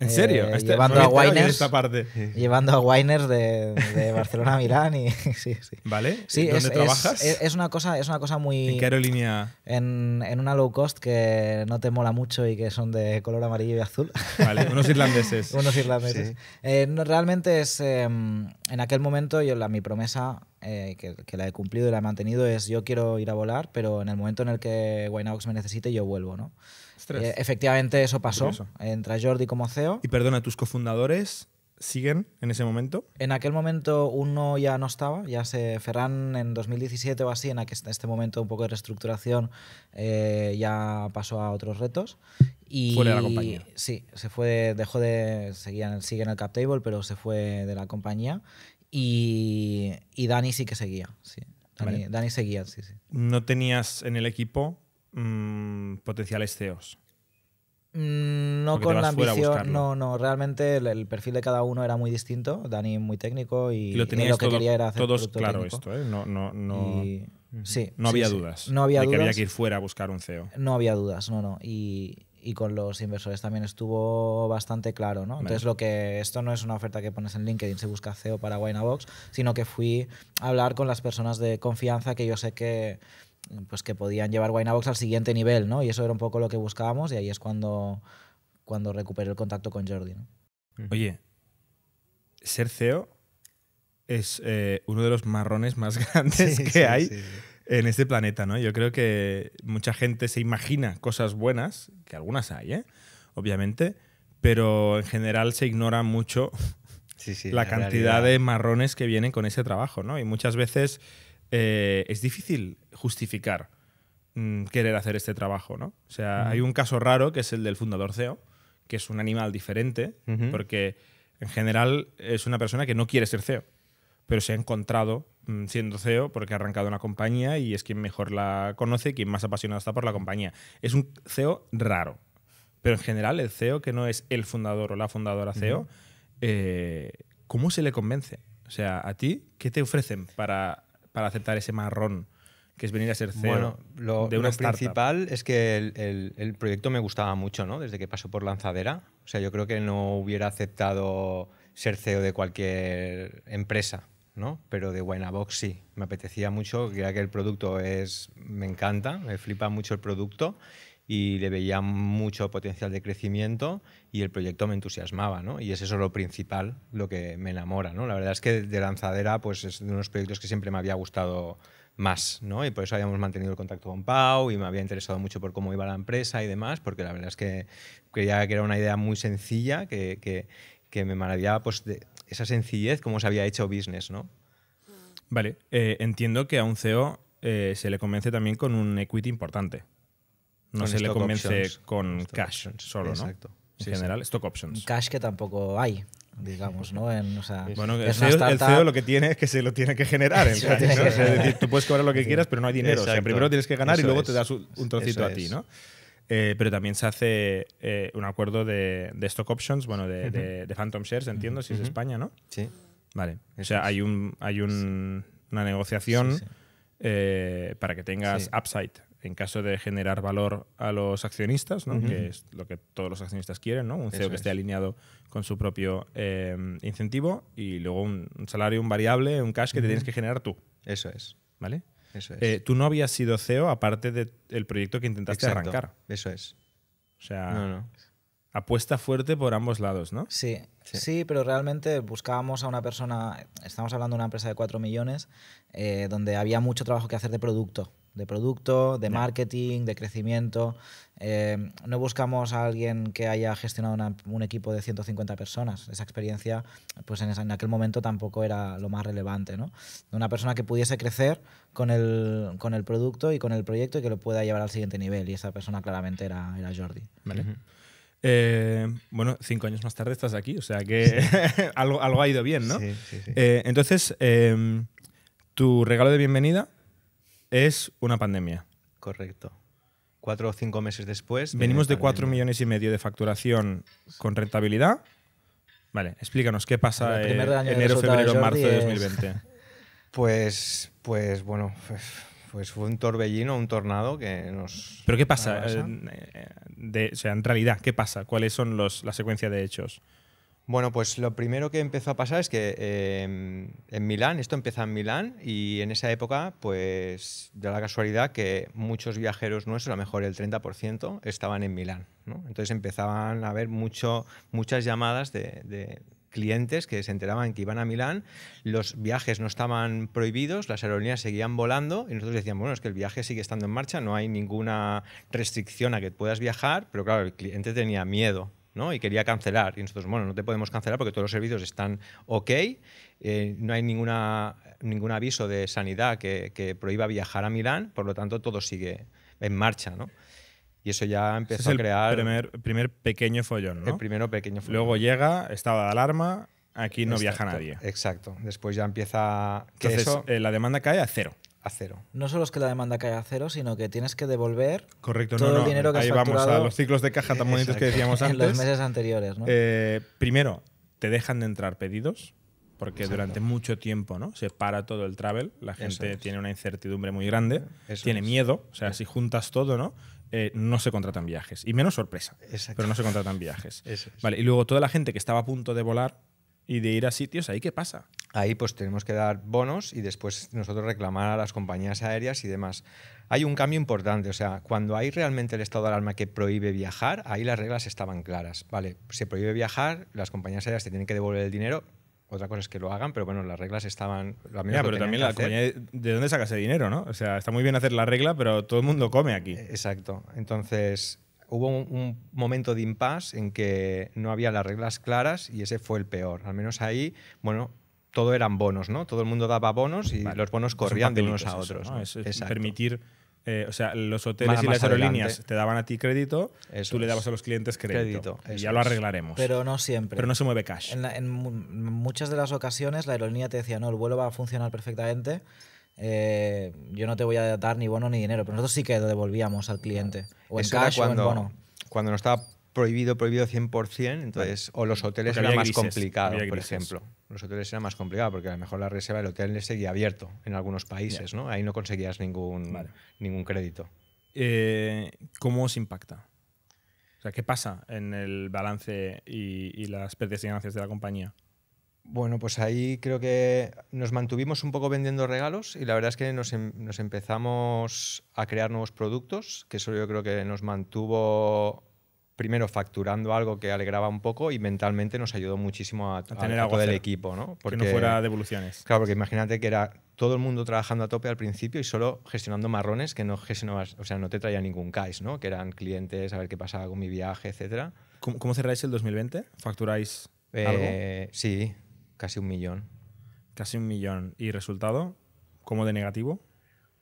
¿En serio? Eh, este, llevando, a Winers, esta parte. llevando a de, Barcelona a Milán y sí, sí. ¿Vale? ¿Dónde trabajas? Es, una cosa, es una cosa muy... ¿En qué aerolínea? En, una low cost que no te mola mucho y que son de color amarillo y azul. Vale, unos irlandeses. unos irlandeses. Eh, realmente es... Em, en aquel momento yo la, mi promesa eh, que, la he cumplido y la he mantenido es yo quiero ir a volar, pero en el momento en el que Wynaux me necesite yo vuelvo, ¿no? Eh, efectivamente, eso pasó. entre Jordi como CEO. Y perdona, tus cofundadores siguen en ese momento? En aquel momento uno ya no estaba, ya se Ferran en 2017 o así, en este momento un poco de reestructuración, eh, ya pasó a otros retos. Y, la compañía. Sí, se fue, dejó de, seguían sigue en el cap table, pero se fue de la compañía. Y, y Dani sí que seguía, sí. Dani, Dani seguía, sí, sí. ¿No tenías en el equipo Mm, potenciales CEOs? Mm, no con la ambición, no, no, realmente el, perfil de cada uno era muy distinto, Dani muy técnico y, lo, que quería era hacer todos claro esto, ¿eh? no, no, no, sí, no había dudas, no había dudas, que había que ir fuera a buscar un CEO, no había dudas, no, no, y, con los inversores también estuvo bastante claro, ¿no? Entonces lo que esto no es una oferta que pones en LinkedIn se busca CEO para Box, sino que fui a hablar con las personas de confianza que yo sé que pues que podían llevar Winebox al siguiente nivel, ¿no? Y eso era un poco lo que buscábamos y ahí es cuando, cuando recuperé el contacto con Jordi. ¿no? Mm. Oye, ser CEO es eh, uno de los marrones más grandes que hay en este planeta, ¿no? Yo creo que mucha gente se imagina cosas buenas, que algunas hay, ¿eh? Obviamente, pero en general se ignora mucho la, la cantidad de marrones que vienen con ese trabajo, ¿no? Y muchas veces eh, es difícil justificar mm, querer hacer este trabajo, ¿no? O sea, hay un caso raro que es el del fundador CEO, que es un animal diferente, porque en general es una persona que no quiere ser CEO, pero se ha encontrado mm, siendo CEO porque ha arrancado una compañía y es quien mejor la conoce, quien más apasionado está por la compañía. Es un CEO raro, pero en general el CEO que no es el fundador o la fundadora CEO, eh, ¿cómo se le convence? O sea, ¿a ti qué te ofrecen para para aceptar ese marrón que es venir a ser CEO bueno, lo, de una lo principal es que el, el, proyecto me gustaba mucho, ¿no? Desde que pasó por Lanzadera. O sea, yo creo que no hubiera aceptado ser CEO de cualquier empresa, ¿no? Pero de Winabox sí. Me apetecía mucho, creía que el producto es... Me encanta, me flipa mucho el producto y le veía mucho potencial de crecimiento y el proyecto me entusiasmaba, ¿no? Y es eso lo principal, lo que me enamora, ¿no? La verdad es que de Lanzadera pues es de unos proyectos que siempre me había gustado más, ¿no? Y por eso habíamos mantenido el contacto con Pau y me había interesado mucho por cómo iba la empresa y demás, porque la verdad es que creía que era una idea muy sencilla, que, que, me maravillaba pues, esa sencillez, cómo se había hecho business, ¿no? Vale, eh, entiendo que a un CEO eh, se le convence también con un equity importante. No se le convence con cash solo, solo, Exacto. En general, stock options. Cash que tampoco hay digamos, ¿no? En, o sea, bueno, el CEO, e lo que tiene es que se lo tiene que generar. En cash, tú puedes cobrar lo que quieras, pero no hay dinero. O sea, primero tienes que ganar y luego te das un trocito a ti, ¿no? Eh, pero también se hace eh, un acuerdo de, stock options, bueno, de, Phantom Shares, entiendo, si es España, ¿no? Sí. Vale. o sea, hay, un, hay un, una negociación eh, para que tengas upside en caso de generar valor a los accionistas, ¿no? que es lo que todos los accionistas quieren, un CEO e que esté alineado con su propio em, incentivo y luego un, salario, un variable, un cash que te tienes que generar tú. Eso es. ¿Vale? Eso es. Eh, tú no habías sido CEO aparte del proyecto que intentaste arrancar. Eso es. O sea, apuesta fuerte por ambos lados, ¿no? Sí, sí, pero realmente buscábamos a una persona, estamos hablando de una empresa de 4 millones, eh, donde había mucho trabajo que hacer de producto de producto, de marketing, de crecimiento. Eh, no buscamos a alguien que haya gestionado un equipo de 150 personas. Esa experiencia, pues en, aquel momento tampoco era lo más relevante. ¿no? Una persona que pudiese crecer con el, producto y con el proyecto y que lo pueda llevar al siguiente nivel. Y esa persona claramente era, era Jordi. Vale. Eh, bueno, cinco años más tarde estás aquí, o sea que algo, ha ido bien, ¿no? Eh, entonces, tu regalo de bienvenida es una pandemia. Correcto. Cuatro o cinco meses después. Venimos de cuatro millones y medio de facturación con rentabilidad. Vale, explícanos qué pasa en enero, febrero, marzo de 2020. Pues, pues bueno, pues, pues fue un torbellino, un tornado que nos. Pero qué pasa, eh, de, o sea, en realidad, qué pasa, cuáles son los, la secuencia de hechos. Bueno, pues lo primero que empezó a pasar es que eh, en Milán, esto empieza en Milán y en esa época, pues de la casualidad que muchos viajeros nuestros, a lo mejor el 30%, estaban en Milán. Entonces empezaban a haber mucho, muchas llamadas de, de clientes que se enteraban que iban a Milán, los viajes no estaban prohibidos, las aerolíneas seguían volando y nosotros decíamos, bueno, es que el viaje sigue estando en marcha, no hay ninguna restricción a que puedas viajar, pero claro, el cliente tenía miedo y quería cancelar. Y nosotros, bueno, no te podemos cancelar porque todos los servicios están ok, eh, no hay ninguna, ningún aviso de sanidad que, prohíba viajar a Milán, por lo tanto todo sigue en marcha. ¿no? Y eso ya empezó a crear... El primer, pequeño follón. El primero pequeño follón. Luego llega, estaba de alarma, aquí no viaja nadie. Exacto. Después ya empieza... Que eso, eh, la demanda cae a cero a cero. No solo es que la demanda caiga a cero, sino que tienes que devolver Correcto, todo el dinero que has Ahí vamos a los ciclos de caja tan eh, bonitos que decíamos antes. En los meses anteriores, ¿no? Eh, primero, te dejan de entrar pedidos, porque durante mucho tiempo ¿no? se para todo el travel, la gente tiene una incertidumbre muy grande, tiene miedo, o sea, si juntas todo, ¿no? Eh, no se contratan viajes, y menos sorpresa, pero no se contratan viajes. y luego toda la gente que estaba a punto de volar, y de ir a sitios, ¿ahí qué pasa? Ahí pues tenemos que dar bonos y después nosotros reclamar a las compañías aéreas y demás. Hay un cambio importante, o sea, cuando hay realmente el estado de alarma que prohíbe viajar, ahí las reglas estaban claras. Vale, se prohíbe viajar, las compañías aéreas te tienen que devolver el dinero, otra cosa es que lo hagan, pero bueno, las reglas estaban. pero también la compañía, ¿de dónde sacas ese dinero, no? O sea, está muy bien hacer la regla, pero todo el mundo come aquí. Exacto. Entonces, hubo un, momento de impasse en que no había las reglas claras y ese fue el peor. Al menos ahí, bueno, todo eran bonos, ¿no? Todo el mundo daba bonos y los bonos corrían de unos a otros. es permitir eh, o sea, los hoteles y las aerolíneas te daban a ti crédito, tú le dabas a los clientes crédito. crédito y ya lo arreglaremos. Pero no siempre. Pero no se mueve cash. En, en muchas de las ocasiones la aerolínea te decía, no, el vuelo va a funcionar perfectamente, eh, yo no te voy a dar ni bono ni dinero, pero nosotros sí que lo devolvíamos al cliente. O en cuando, o en bono. Cuando no estaba prohibido, prohibido 100%, entonces, o los hoteles eran era más complicados, complicado, por ejemplo. Los hoteles era más complicado porque a lo mejor la reserva del hotel le seguía abierto en algunos países, ¿no? Ahí no conseguías ningún, ningún crédito. Eh, ¿Cómo os impacta? O sea, ¿qué pasa en el balance y, y las pérdidas y ganancias de la compañía? Bueno, pues ahí creo que nos mantuvimos un poco vendiendo regalos y la verdad es que em, nos, empezamos a crear nuevos productos, que eso yo creo que nos mantuvo primero facturando algo que alegraba un poco y mentalmente nos ayudó muchísimo a, tener algo del equipo, ¿no? Porque, que no fuera devoluciones. Claro, porque imagínate que era todo el mundo trabajando a tope al principio y solo gestionando marrones que no o sea, no te traía ningún cais, ¿no? Que eran clientes, a ver qué pasaba con mi viaje, etcétera. ¿Cómo, cerráis el 2020? ¿Facturáis eh, algo? Sí, Casi un millón. Casi un millón. ¿Y resultado? ¿Cómo de negativo?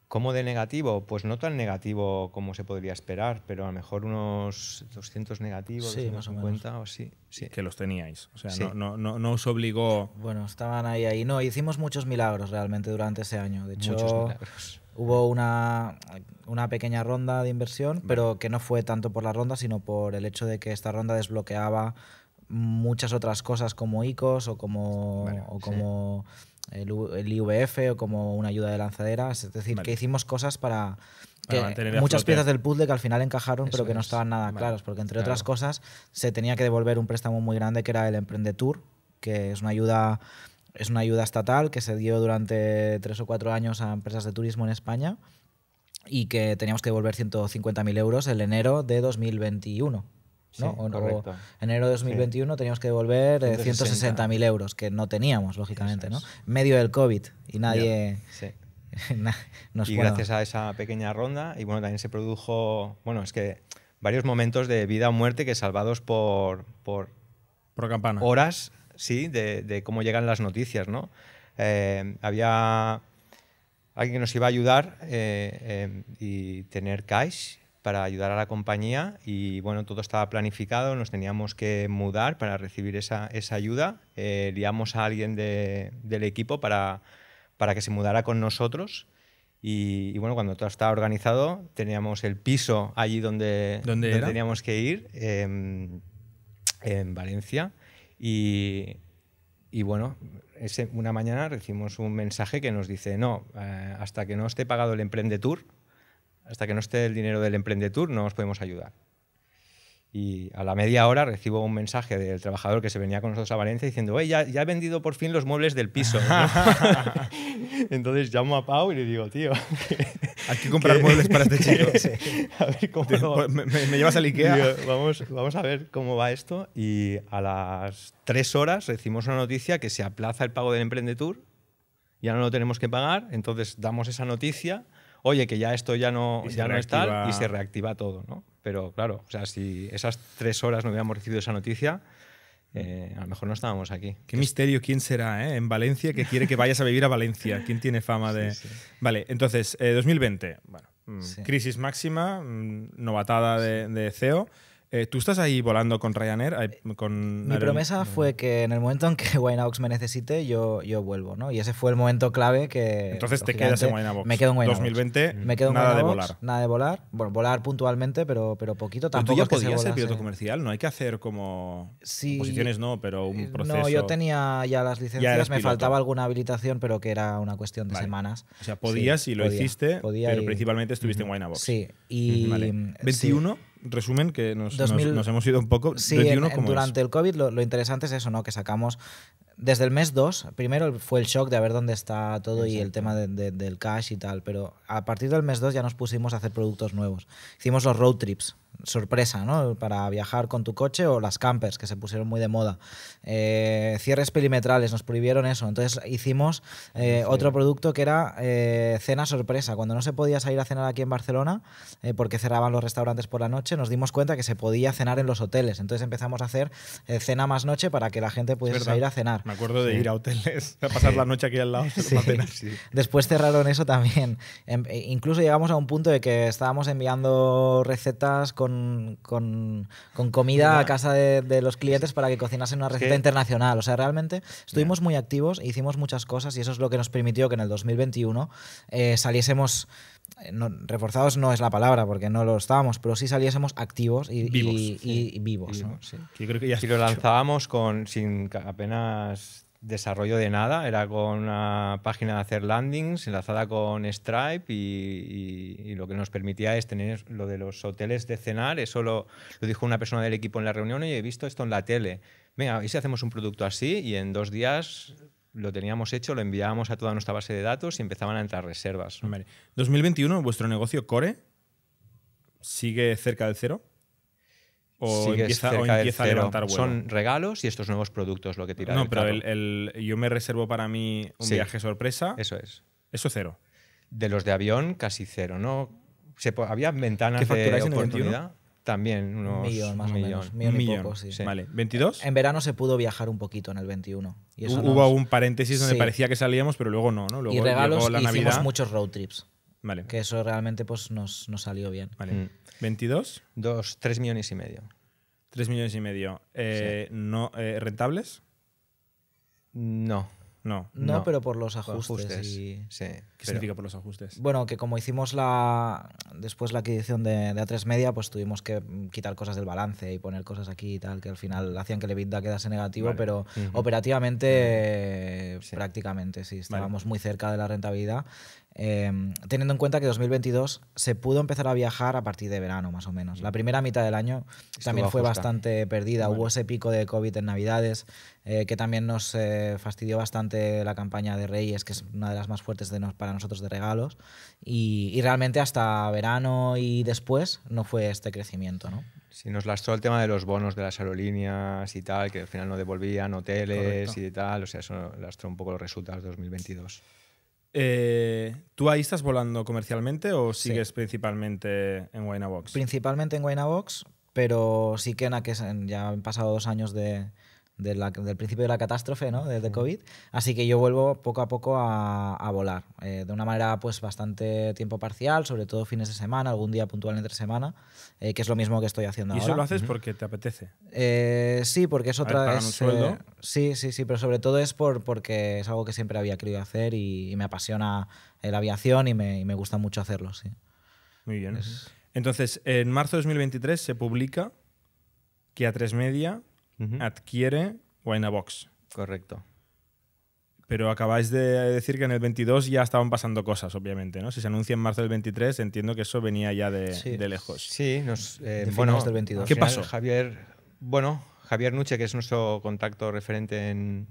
¿Cómo de negativo? Pues no tan negativo como se podría esperar, pero a lo mejor unos 200 negativos, o, sí, Que los teníais. O sea, no, no, no, os obligó. Bueno, estaban ahí, ahí. No, hicimos muchos milagros realmente durante ese año. De hecho, milagros. hubo una, una pequeña ronda de inversión, pero que no fue tanto por la ronda, sino por el hecho de que esta ronda desbloqueaba muchas otras cosas como ICOs o como, el, IVF o como una ayuda de lanzaderas. Es decir, que hicimos cosas para... Que muchas piezas del puzzle que al final encajaron pero que no estaban nada claros porque entre otras cosas se tenía que devolver un préstamo muy grande que era el tour que es una ayuda es una ayuda estatal que se dio durante tres o cuatro años a empresas de turismo en España y que teníamos que devolver 150.000 euros el enero de 2021. En enero de 2021 teníamos que devolver 160.000 euros, que no teníamos, lógicamente, Medio del COVID y nadie... nos y gracias a esa pequeña ronda, y bueno, también se produjo, bueno, es que varios momentos de vida o muerte que salvados por... Horas, sí, de, cómo llegan las noticias, eh, había alguien que nos iba a ayudar eh, eh, y tener cash para ayudar a la compañía y bueno, todo estaba planificado, nos teníamos que mudar para recibir esa, esa ayuda, eh, liamos a alguien de, del equipo para, para que se mudara con nosotros. Y, bueno, cuando todo estaba organizado, teníamos el piso allí donde, donde teníamos que ir, em, en Valencia. Y, y bueno, una mañana recibimos un mensaje que nos dice, no, eh, hasta que no esté pagado el Emprende Tour, hasta que no esté el dinero del Emprendetur no os podemos ayudar. Y a la media hora recibo un mensaje del trabajador que se venía con nosotros a Valencia diciendo, oye, ya, ya he vendido por fin los muebles del piso. Entonces llamo a Pau y le digo, tío... Hay que comprar muebles para este chico. a ver cómo... Pues me, llevas al Ikea. vamos, a ver cómo va esto. Y a las tres horas recibimos una noticia que se aplaza el pago del Emprendetur. Ya no lo tenemos que pagar. Entonces damos esa noticia oye, que ya esto ya no, ya no es tal, y se reactiva todo, ¿no? Pero claro, o sea, si esas tres horas no hubiéramos recibido esa noticia, eh, a lo mejor no estábamos aquí. Qué misterio, ¿quién será eh? en Valencia que quiere que vayas a vivir a Valencia? ¿Quién tiene fama de...? Vale, entonces, 2020, eh, bueno, mm, crisis máxima, mm, novatada de CEO. Eh, ¿Tú estás ahí volando con Ryanair? Eh, con Mi promesa fue que en el momento en que Winebox me necesite, yo, yo vuelvo, ¿no? Y ese fue el momento clave que... Entonces te quedas en Winebox. Me quedo en Winebox. 2020, me nada de volar. Nada de volar. Bueno, volar puntualmente, pero, pero poquito. Tampoco tú ya podías ser piloto comercial, ¿no? Hay que hacer como... Sí, Posiciones no, pero un proceso... Eh, no, yo tenía ya las licencias, me faltaba alguna habilitación, pero que era una cuestión de semanas. O sea, podías y lo hiciste, podía pero principalmente estuviste en Winebox. Sí. Y... ¿21? resumen que nos, hemos ido un poco. durante el COVID lo, lo, interesante es eso, ¿no? Que sacamos desde el mes 2, primero fue el shock de ver dónde está todo y el tema del cash y tal, pero a partir del mes 2 ya nos pusimos a hacer productos nuevos. Hicimos los road trips, sorpresa, ¿no? Para viajar con tu coche o las campers, que se pusieron muy de moda. Eh, cierres perimetrales, nos prohibieron eso. Entonces hicimos eh, otro producto que era eh, cena sorpresa. Cuando no se podía salir a cenar aquí en Barcelona, porque cerraban los restaurantes por la noche, nos dimos cuenta que se podía cenar en los hoteles. Entonces empezamos a hacer cena más noche para que la gente pudiese salir a cenar. Me acuerdo de ir a hoteles, a pasar la noche aquí al lado. Después cerraron eso también. Em, e, incluso llegamos a un punto de que estábamos enviando recetas con, comida a casa de, los clientes para que cocinasen una receta internacional. O sea, realmente estuvimos muy activos, hicimos muchas cosas y eso es lo que nos permitió que en el 2021 eh, saliésemos no, reforzados no es la palabra porque no lo estábamos, pero sí saliésemos activos y vivos. Y, creo que lo lanzábamos con, sin apenas desarrollo de nada, era con una página de hacer landings enlazada con Stripe y, lo que nos permitía es tener lo de los hoteles de cenar, eso lo, lo, dijo una persona del equipo en la reunión y he visto esto en la tele. Venga, ¿y si hacemos un producto así y en dos días lo teníamos hecho, lo enviábamos a toda nuestra base de datos y empezaban a entrar reservas. 2021, vuestro negocio Core sigue cerca del cero. O empieza, a levantar vuelo. Son regalos y estos nuevos productos lo que tiran. No, pero yo me reservo para mí un viaje sorpresa. Eso es. Eso cero. De los de avión, casi cero, ¿no? Se, había ventanas ¿Qué en oportunidad. También, unos. Millón, más o menos. Millón, y poco, sí. Vale, ¿22? En verano se pudo viajar un poquito en el 21. Hubo un paréntesis donde parecía que salíamos, pero luego no, ¿no? Luego, y hicimos muchos road trips. Vale. Que eso realmente pues, nos, salió bien. Vale. ¿22? Mm. Dos, tres millones y medio. Tres millones y medio. Eh, no, eh, ¿Rentables? No. No, no, pero por los ajustes. sí. ¿Qué significa por los ajustes? Bueno, que como hicimos la después la adquisición de, A3 Media, pues tuvimos que quitar cosas del balance y poner cosas aquí y tal, que al final hacían que el EBITDA quedase negativo, pero operativamente prácticamente sí, estábamos muy cerca de la rentabilidad Em, teniendo en cuenta que 2022 se pudo empezar a viajar a partir de verano, más o menos. La primera mitad del año también fue bastante perdida. Hubo ese pico de COVID en Navidades, eh, que también nos eh, fastidió bastante la campaña de Reyes, que es una de las más fuertes para nosotros de regalos. Y, realmente hasta verano y después no fue este crecimiento, ¿no? Sí, nos lastró el tema de los bonos de las aerolíneas y tal, que al final no devolvían hoteles y tal. O sea, eso lastró un poco los resultados de 2022. Eh, ¿Tú ahí estás volando comercialmente o sigues principalmente en Wayna Box? Principalmente en Wayna Box, pero sí que en que ya han pasado dos años de, del principio de la catástrofe, ¿no? Desde COVID. Así que yo vuelvo poco a poco a, volar, eh, de una manera pues bastante tiempo parcial, sobre todo fines de semana, algún día puntual entre semana, eh, que es lo mismo que estoy haciendo ahora. ¿Y eso lo haces porque te apetece? Eh, sí, porque es otra... vez. sueldo? sí, sí, sí, pero sobre todo es por, porque es algo que siempre había querido hacer y, me apasiona la aviación y me, gusta mucho hacerlo, sí. Muy bien. Entonces, en marzo de 2023 se publica que a tres media o en adquiere box? Correcto. Pero acabáis de decir que en el 22 ya estaban pasando cosas, obviamente, ¿no? Si se anuncia en marzo del 23, entiendo que eso venía ya de, lejos. Sí, nos, eh, bueno, del 22. ¿Qué pasó? Javier, bueno, Javier Nuche, que es nuestro contacto referente en,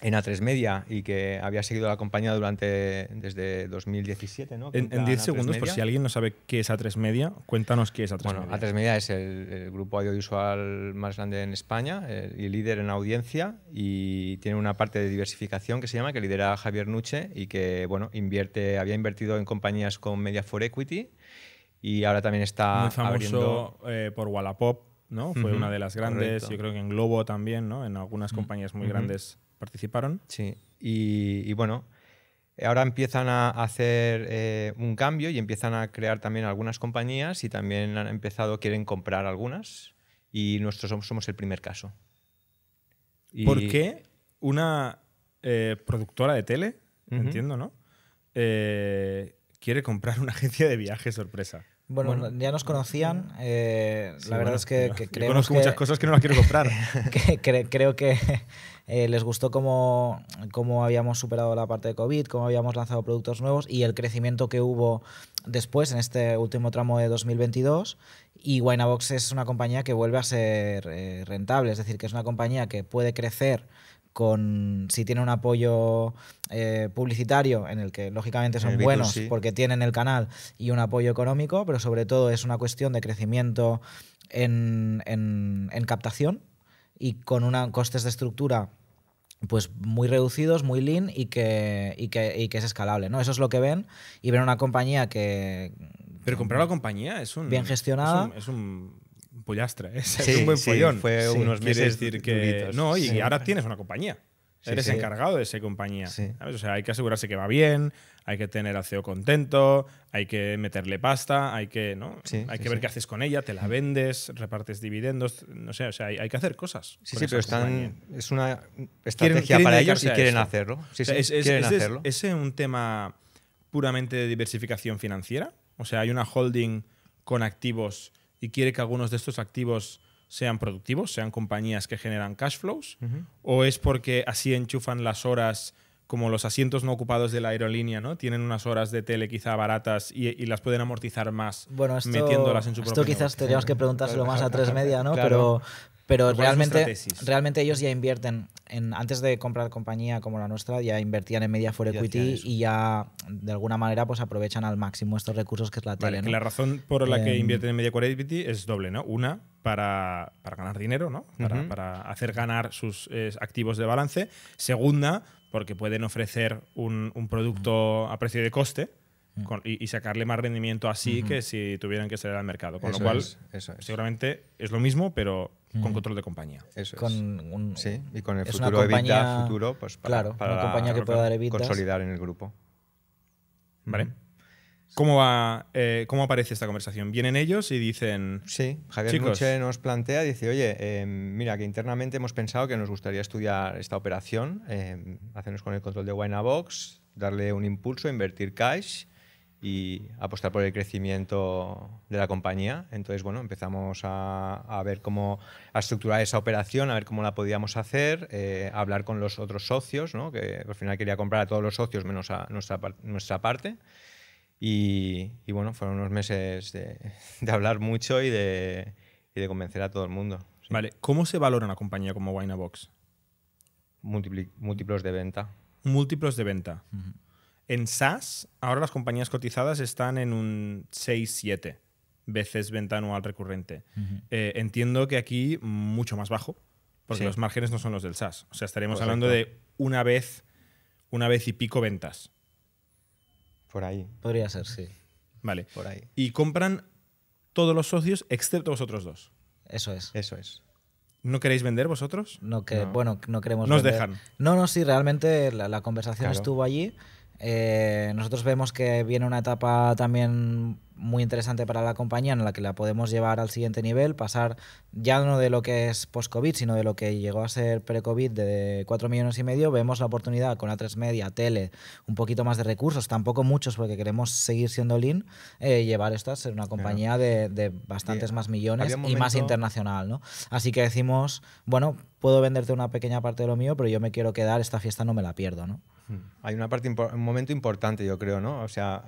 en A3 Media y que había seguido la compañía durante desde 2017, ¿no? En, 10 segundos, por si alguien no sabe qué es A3 Media, cuéntanos qué es A3 bueno, Media. A3 Media es el, grupo audiovisual más grande en España eh, y líder en audiencia y tiene una parte de diversificación que se llama que lidera Javier Nuche y que bueno, invierte había invertido en compañías con Media for Equity y ahora también está Muy famoso abriendo... Eh, por Wallapop, ¿no? Fue una de las grandes, yo creo que en Globo también, ¿no? En algunas compañías muy grandes participaron. Sí, y, bueno, ahora empiezan a hacer eh, un cambio y empiezan a crear también algunas compañías y también han empezado, quieren comprar algunas y nosotros somos, el primer caso. ¿Por qué una eh, productora de tele, entiendo, ¿no? Eh, quiere comprar una agencia de viaje sorpresa. Bueno, ya nos conocían. la verdad es que, que conozco muchas cosas que no las quiero comprar. que, creo que eh, les gustó cómo, habíamos superado la parte de COVID, cómo habíamos lanzado productos nuevos y el crecimiento que hubo después, en este último tramo de 2022. Y Winebox es una compañía que vuelve a ser eh, rentable, es decir, que es una compañía que puede crecer con si tiene un apoyo eh, publicitario en el que lógicamente son buenos porque tienen el canal y un apoyo económico, pero sobre todo es una cuestión de crecimiento en, en captación y con una, costes de estructura pues muy reducidos, muy lean y que, y que, es escalable. ¿no? Eso es lo que ven y ven una compañía que... Pero comprar la compañía es un... Bien gestionada. Es un, es un ¿eh? buen sí, pollón. Fue unos meses decir que... No, y ahora tienes una compañía. Eres encargado de esa compañía. O sea, hay que asegurarse que va bien, hay que tener al CEO contento, hay que meterle pasta, hay que, ¿no? hay que ver qué haces con ella, te la vendes, repartes dividendos, no sé, o sea, hay, que hacer cosas. Sí, sí, pero es una estrategia para ellos y quieren hacerlo. ¿Ese ¿Es un tema puramente de diversificación financiera? O sea, hay una holding con activos y quiere que algunos de estos activos sean productivos, sean compañías que generan cash flows, o es porque así enchufan las horas como los asientos no ocupados de la aerolínea, ¿no? Tienen unas horas de tele quizá baratas y, las pueden amortizar más metiéndolas en su Esto quizás teníamos que preguntárselo más a tres media, ¿no? Pero, pero realmente, realmente ellos ya invierten, en, antes de comprar compañía como la nuestra, ya invertían en media for equity y ya de alguna manera pues aprovechan al máximo estos recursos que es la tele. la razón por la que em, invierten en media for equity es doble, ¿no? Una, para, para ganar dinero, ¿no? Para, hacer ganar sus eh, activos de balance. Segunda, porque pueden ofrecer un, producto a precio de coste. Mm. y, sacarle más rendimiento así que si tuvieran que salir al mercado. Con lo cual, seguramente es lo mismo, pero con control de compañía. Eso sí, y con el futuro Evita, futuro, pues, para, claro, compañía que pueda dar Consolidar en el grupo. ¿Vale? ¿Cómo, va, eh, ¿Cómo aparece esta conversación? ¿Vienen ellos y dicen.? Sí, Javier nos plantea, y dice, oye, em, mira, que internamente hemos pensado que nos gustaría estudiar esta operación, em, hacernos con el control de Winabox, darle un impulso, invertir cash y apostar por el crecimiento de la compañía. Entonces, bueno, empezamos a, a, ver cómo a estructurar esa operación, a ver cómo la podíamos hacer, eh, hablar con los otros socios, ¿no? que al final quería comprar a todos los socios menos a nuestra, nuestra parte. Y, bueno, fueron unos meses de, hablar mucho y de, y de, convencer a todo el mundo. Vale, ¿cómo se valora una compañía como Winabox? múltiplos de venta. Múltiplos de venta. En SaaS, ahora las compañías cotizadas están en un 6-7 veces venta anual recurrente. Eh, entiendo que aquí mucho más bajo, porque los márgenes no son los del SaaS. O sea, estaremos hablando de una vez, una vez y pico ventas. Por ahí. Podría ser, sí. Vale. Por ahí. Y compran todos los socios excepto vosotros dos. Eso es. Eso es. ¿No queréis vender vosotros? No, que, bueno, no queremos Nos dejan. No, no, sí, realmente la, conversación estuvo allí. Eh, nosotros vemos que viene una etapa también muy interesante para la compañía en la que la podemos llevar al siguiente nivel, pasar ya no de lo que es post-COVID, sino de lo que llegó a ser pre-COVID de 4 millones y medio. Vemos la oportunidad con A3 Media, Tele, un poquito más de recursos, tampoco muchos porque queremos seguir siendo lean, eh, llevar esto a ser una compañía de, bastantes más millones y más internacional. ¿no? Así que decimos, bueno, puedo venderte una pequeña parte de lo mío, pero yo me quiero quedar, esta fiesta no me la pierdo. ¿no? Mm. Hay una parte un momento importante, yo creo, ¿no? O sea,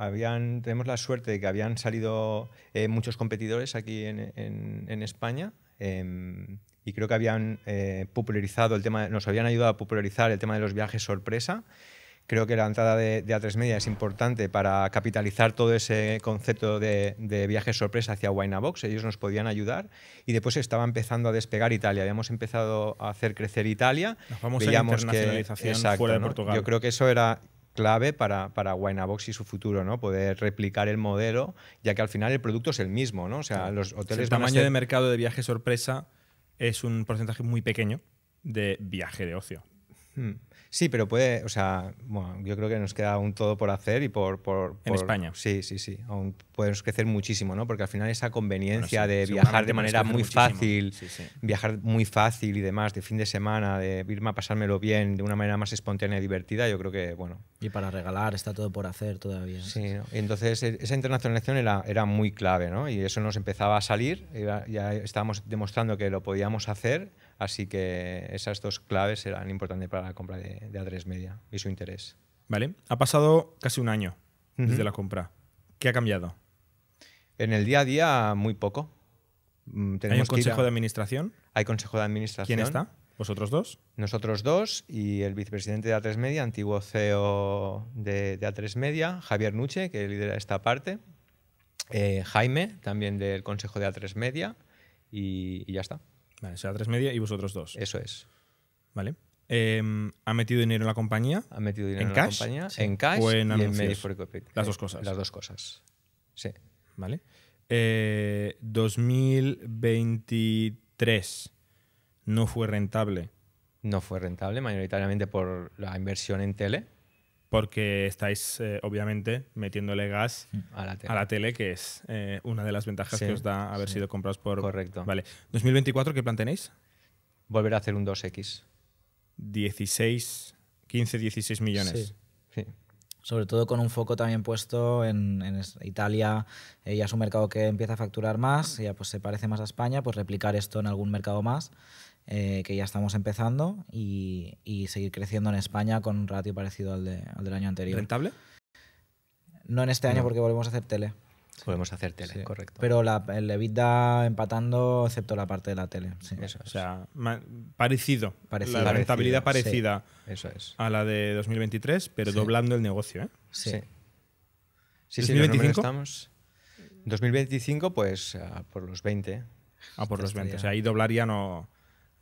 tenemos la suerte de que habían salido eh, muchos competidores aquí en, España. Em, y creo que habían eh, popularizado tema, nos habían ayudado a popularizar el tema de los viajes sorpresa Creo que la entrada de, A3 Media es importante para capitalizar todo ese concepto de, viaje sorpresa hacia Box. Ellos nos podían ayudar y después estaba empezando a despegar Italia. Habíamos empezado a hacer crecer Italia. Nos Veíamos que, exacto, fuera de Portugal. Yo creo que eso era clave para, para y su futuro, ¿no? Poder replicar el modelo, ya que al final el producto es el mismo, ¿no? O sea, los hoteles. El tamaño de mercado de viaje sorpresa es un porcentaje muy pequeño de viaje de ocio. Hmm. Sí, pero puede, o sea, yo creo que nos queda aún todo por hacer y por... por, en España. Sí, sí, sí, aún podemos crecer muchísimo, ¿no? Porque al final esa conveniencia de viajar de manera muy fácil, viajar muy fácil y demás, de fin de semana, de irme a pasármelo bien, de una manera más espontánea y divertida, yo creo que, bueno... Y para regalar, está todo por hacer todavía. Sí, entonces e, esa internacionalización era, muy clave, ¿no? Y eso nos empezaba a salir, ya estábamos demostrando que lo podíamos hacer Así que esas dos claves serán importantes para la compra de, de A3 Media y su interés. Vale, ha pasado casi un año desde la compra. ¿Qué ha cambiado? En el día a día, muy poco. Mm, tenemos ¿Hay consejo de administración? Hay consejo de administración. ¿Quién está? ¿Vosotros dos? Nosotros dos y el vicepresidente de A3 Media, antiguo CEO de, A3 Media, Javier Nuche, que lidera esta parte. Eh, Jaime, también del consejo de A3 Media. y ya está. Vale, será tres media y vosotros dos. Eso es. Vale. Em, ¿Ha metido dinero en la compañía? ¿Ha metido dinero en, la compañía? En cash en y en Las dos cosas. Las dos cosas. Sí. Vale. 2023 eh, no fue rentable. No fue rentable, mayoritariamente por la inversión en tele porque estáis eh, obviamente metiéndole gas mm, a la tele, que es eh, una de las ventajas que os da haber sido comprados por... Correcto. Vale. ¿2024 qué plan tenéis? Volver a hacer un 2X. 16, 15, 16 millones. Sí. Sobre todo con un foco también puesto en, Italia, eh, ya es un mercado que empieza a facturar más, ya pues se parece más a España, pues replicar esto en algún mercado más eh, que ya estamos empezando y, seguir creciendo en España con un ratio parecido al, del año anterior. ¿Rentable? No en este año porque volvemos a hacer tele. Podemos hacer tele, correcto. Pero la, el EBITDA empatando, excepto la parte de la tele. O sea, parecido. La rentabilidad parecida Eso es. a la de 2023, pero doblando el negocio. ¿eh? Sí. Sí, 2025 estamos. 2025, pues por los 20. Ah, por los 20. O sea, ahí doblaría no.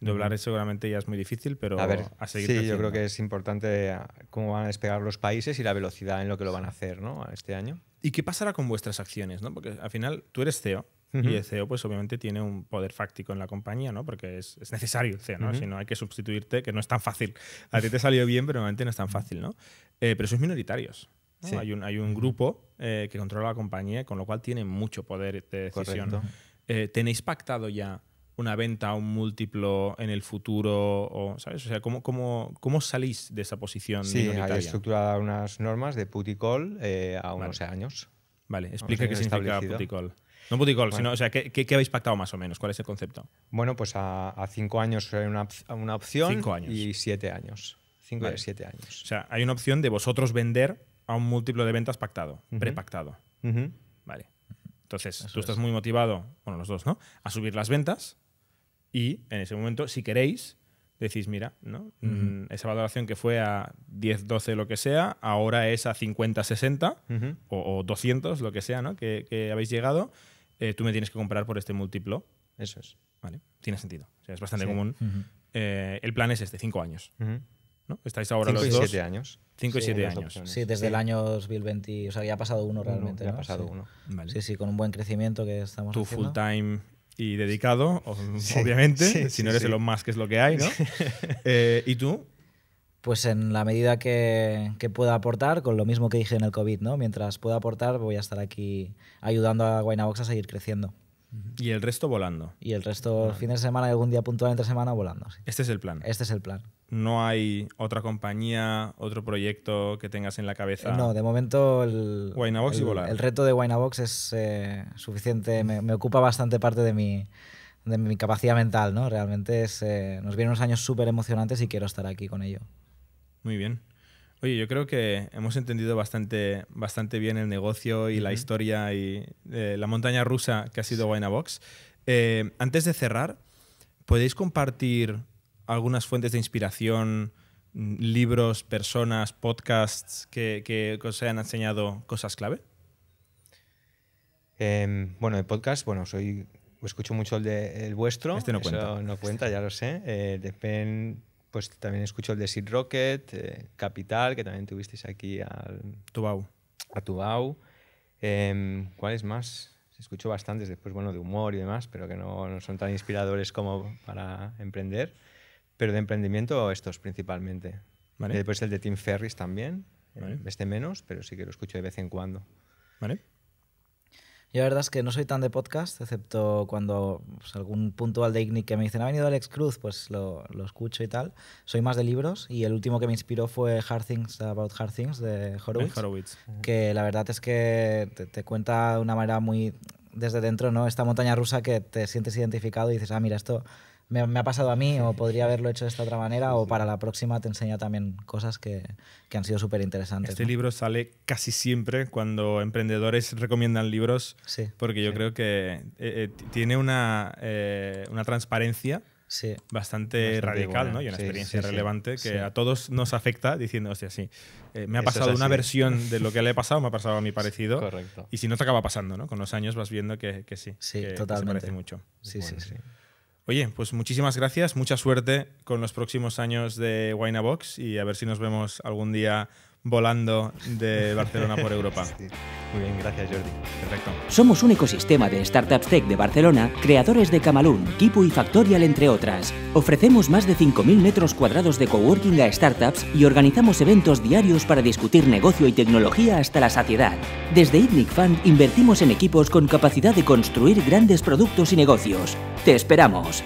Doblar eso seguramente ya es muy difícil, pero a, ver, seguir. Sí, yo creo que es importante eh, cómo van a despegar los países y la velocidad en lo que lo van a hacer ¿no? este año. ¿Y qué pasará con vuestras acciones? ¿no? Porque al final tú eres CEO y el CEO pues obviamente tiene un poder fáctico en la compañía, ¿no? porque es, necesario el CEO, ¿no? si no hay que sustituirte, que no es tan fácil. A ti te salió bien, pero obviamente no es tan fácil. ¿no? Eh, pero sois minoritarios. Hay, un, hay un grupo eh, que controla la compañía, con lo cual tiene mucho poder de decisión. ¿Tenéis pactado ya una venta a un múltiplo en el futuro? O, ¿sabes? O sea, ¿cómo, cómo, salís de esa posición? Sí, hay estructurada unas normas de put call eh, a unos años. Vale, explica qué significa put No put sino, o sea, ¿qué, habéis pactado más o menos? ¿Cuál es el concepto? Bueno, pues a, cinco años hay una, opción cinco años. y siete años. Cinco siete años. O sea, hay una opción de vosotros vender a un múltiplo de ventas pactado, prepactado. Vale. Entonces, tú estás muy motivado, bueno, los dos, ¿no? A subir las ventas y en ese momento, si queréis, decís, mira, ¿no? Mm, esa valoración que fue a 10, 12, lo que sea, ahora es a 50, 60 o, 200, lo que sea, ¿no? que, habéis llegado, eh, tú me tienes que comprar por este múltiplo. Eso es. tiene sentido. es bastante común. Eh, el plan es este, 5 años. Estáis ahora los 5 y 7 años. 5 y 7 años. Sí, desde el año 2020. O sea, ya ha pasado uno realmente. ya ha pasado uno. Sí, sí, con un buen crecimiento que estamos Tu full time y dedicado, obviamente, si no eres más que es lo que hay, ¿no? Eh, ¿Y tú? Pues en la medida que, pueda aportar, con lo mismo que dije en el COVID, ¿no? Mientras pueda aportar, voy a estar aquí ayudando a Guainabox a seguir creciendo. Y el resto volando. Y el resto, fin de semana y algún día puntual entre semana volando. Este es el plan. Este es el plan. ¿No hay otra compañía, otro proyecto que tengas en la cabeza? No, de momento el, reto de Winebox es eh, suficiente, me, ocupa bastante parte de mi, mi capacidad mental, ¿no? Realmente es, eh, nos vienen unos años súper emocionantes y quiero estar aquí con ello. Muy bien. Oye, yo creo que hemos entendido bastante, bastante bien el negocio y la historia y eh, la montaña rusa que ha sido Winebox. antes de cerrar, ¿podéis compartir algunas fuentes de inspiración, mm, libros, personas, podcasts que, que os hayan enseñado cosas clave? Em, bueno, de podcast, bueno, soy escucho mucho el, vuestro. Este no cuenta. no este. cuenta, ya lo sé. Eh, pues también escucho el de Seed Rocket, eh, Capital, que también tuvisteis aquí al. Tubau. A Tubau. Em, ¿Cuáles más? Escucho bastantes después, bueno, de humor y demás, pero que no son tan inspiradores como para emprender. Pero de emprendimiento estos principalmente. Vale. Después eh, pues el de Tim Ferris también. Eh, este menos, pero sí que lo escucho de vez en cuando. Vale. Yo la verdad es que no soy tan de podcast, excepto cuando pues, algún puntual de IGNIC que me dicen, ha venido Alex Cruz, pues lo, lo, escucho y tal. Soy más de libros y el último que me inspiró fue Hard Things About Hard Things de Horowitz. Que la verdad es que te, te cuenta de una manera muy desde dentro, ¿no? Esta montaña rusa que te sientes identificado y dices, ah, mira, esto me, ha pasado a mí o podría haberlo hecho de esta otra manera o para la próxima te enseña también cosas que, que han sido súper interesantes. Este libro sale casi siempre cuando emprendedores recomiendan libros porque yo creo que eh, eh, tiene una, eh, una transparencia. Bastante, radical, ¿no? Y una experiencia relevante que a todos nos afecta diciendo, hostia, sí, me ha pasado una versión de lo que le he pasado, me ha pasado a mi parecido. Correcto. Y si no te acaba pasando, ¿no? Con los años vas viendo que, que sí. Sí, que, totalmente. parece mucho. sí, sí, sí. Oye, pues muchísimas gracias, mucha suerte con los próximos años de Wineabox y a ver si nos vemos algún día volando de Barcelona por Europa. Muy bien, gracias Jordi. Perfecto. Somos un ecosistema de Startups Tech de Barcelona, creadores de Camalún, Kipu y Factorial, entre otras. Ofrecemos más de 5.000 metros cuadrados de coworking a startups y organizamos eventos diarios para discutir negocio y tecnología hasta la saciedad. Desde Ipnic Fund invertimos en equipos con capacidad de construir grandes productos y negocios. ¡Te esperamos!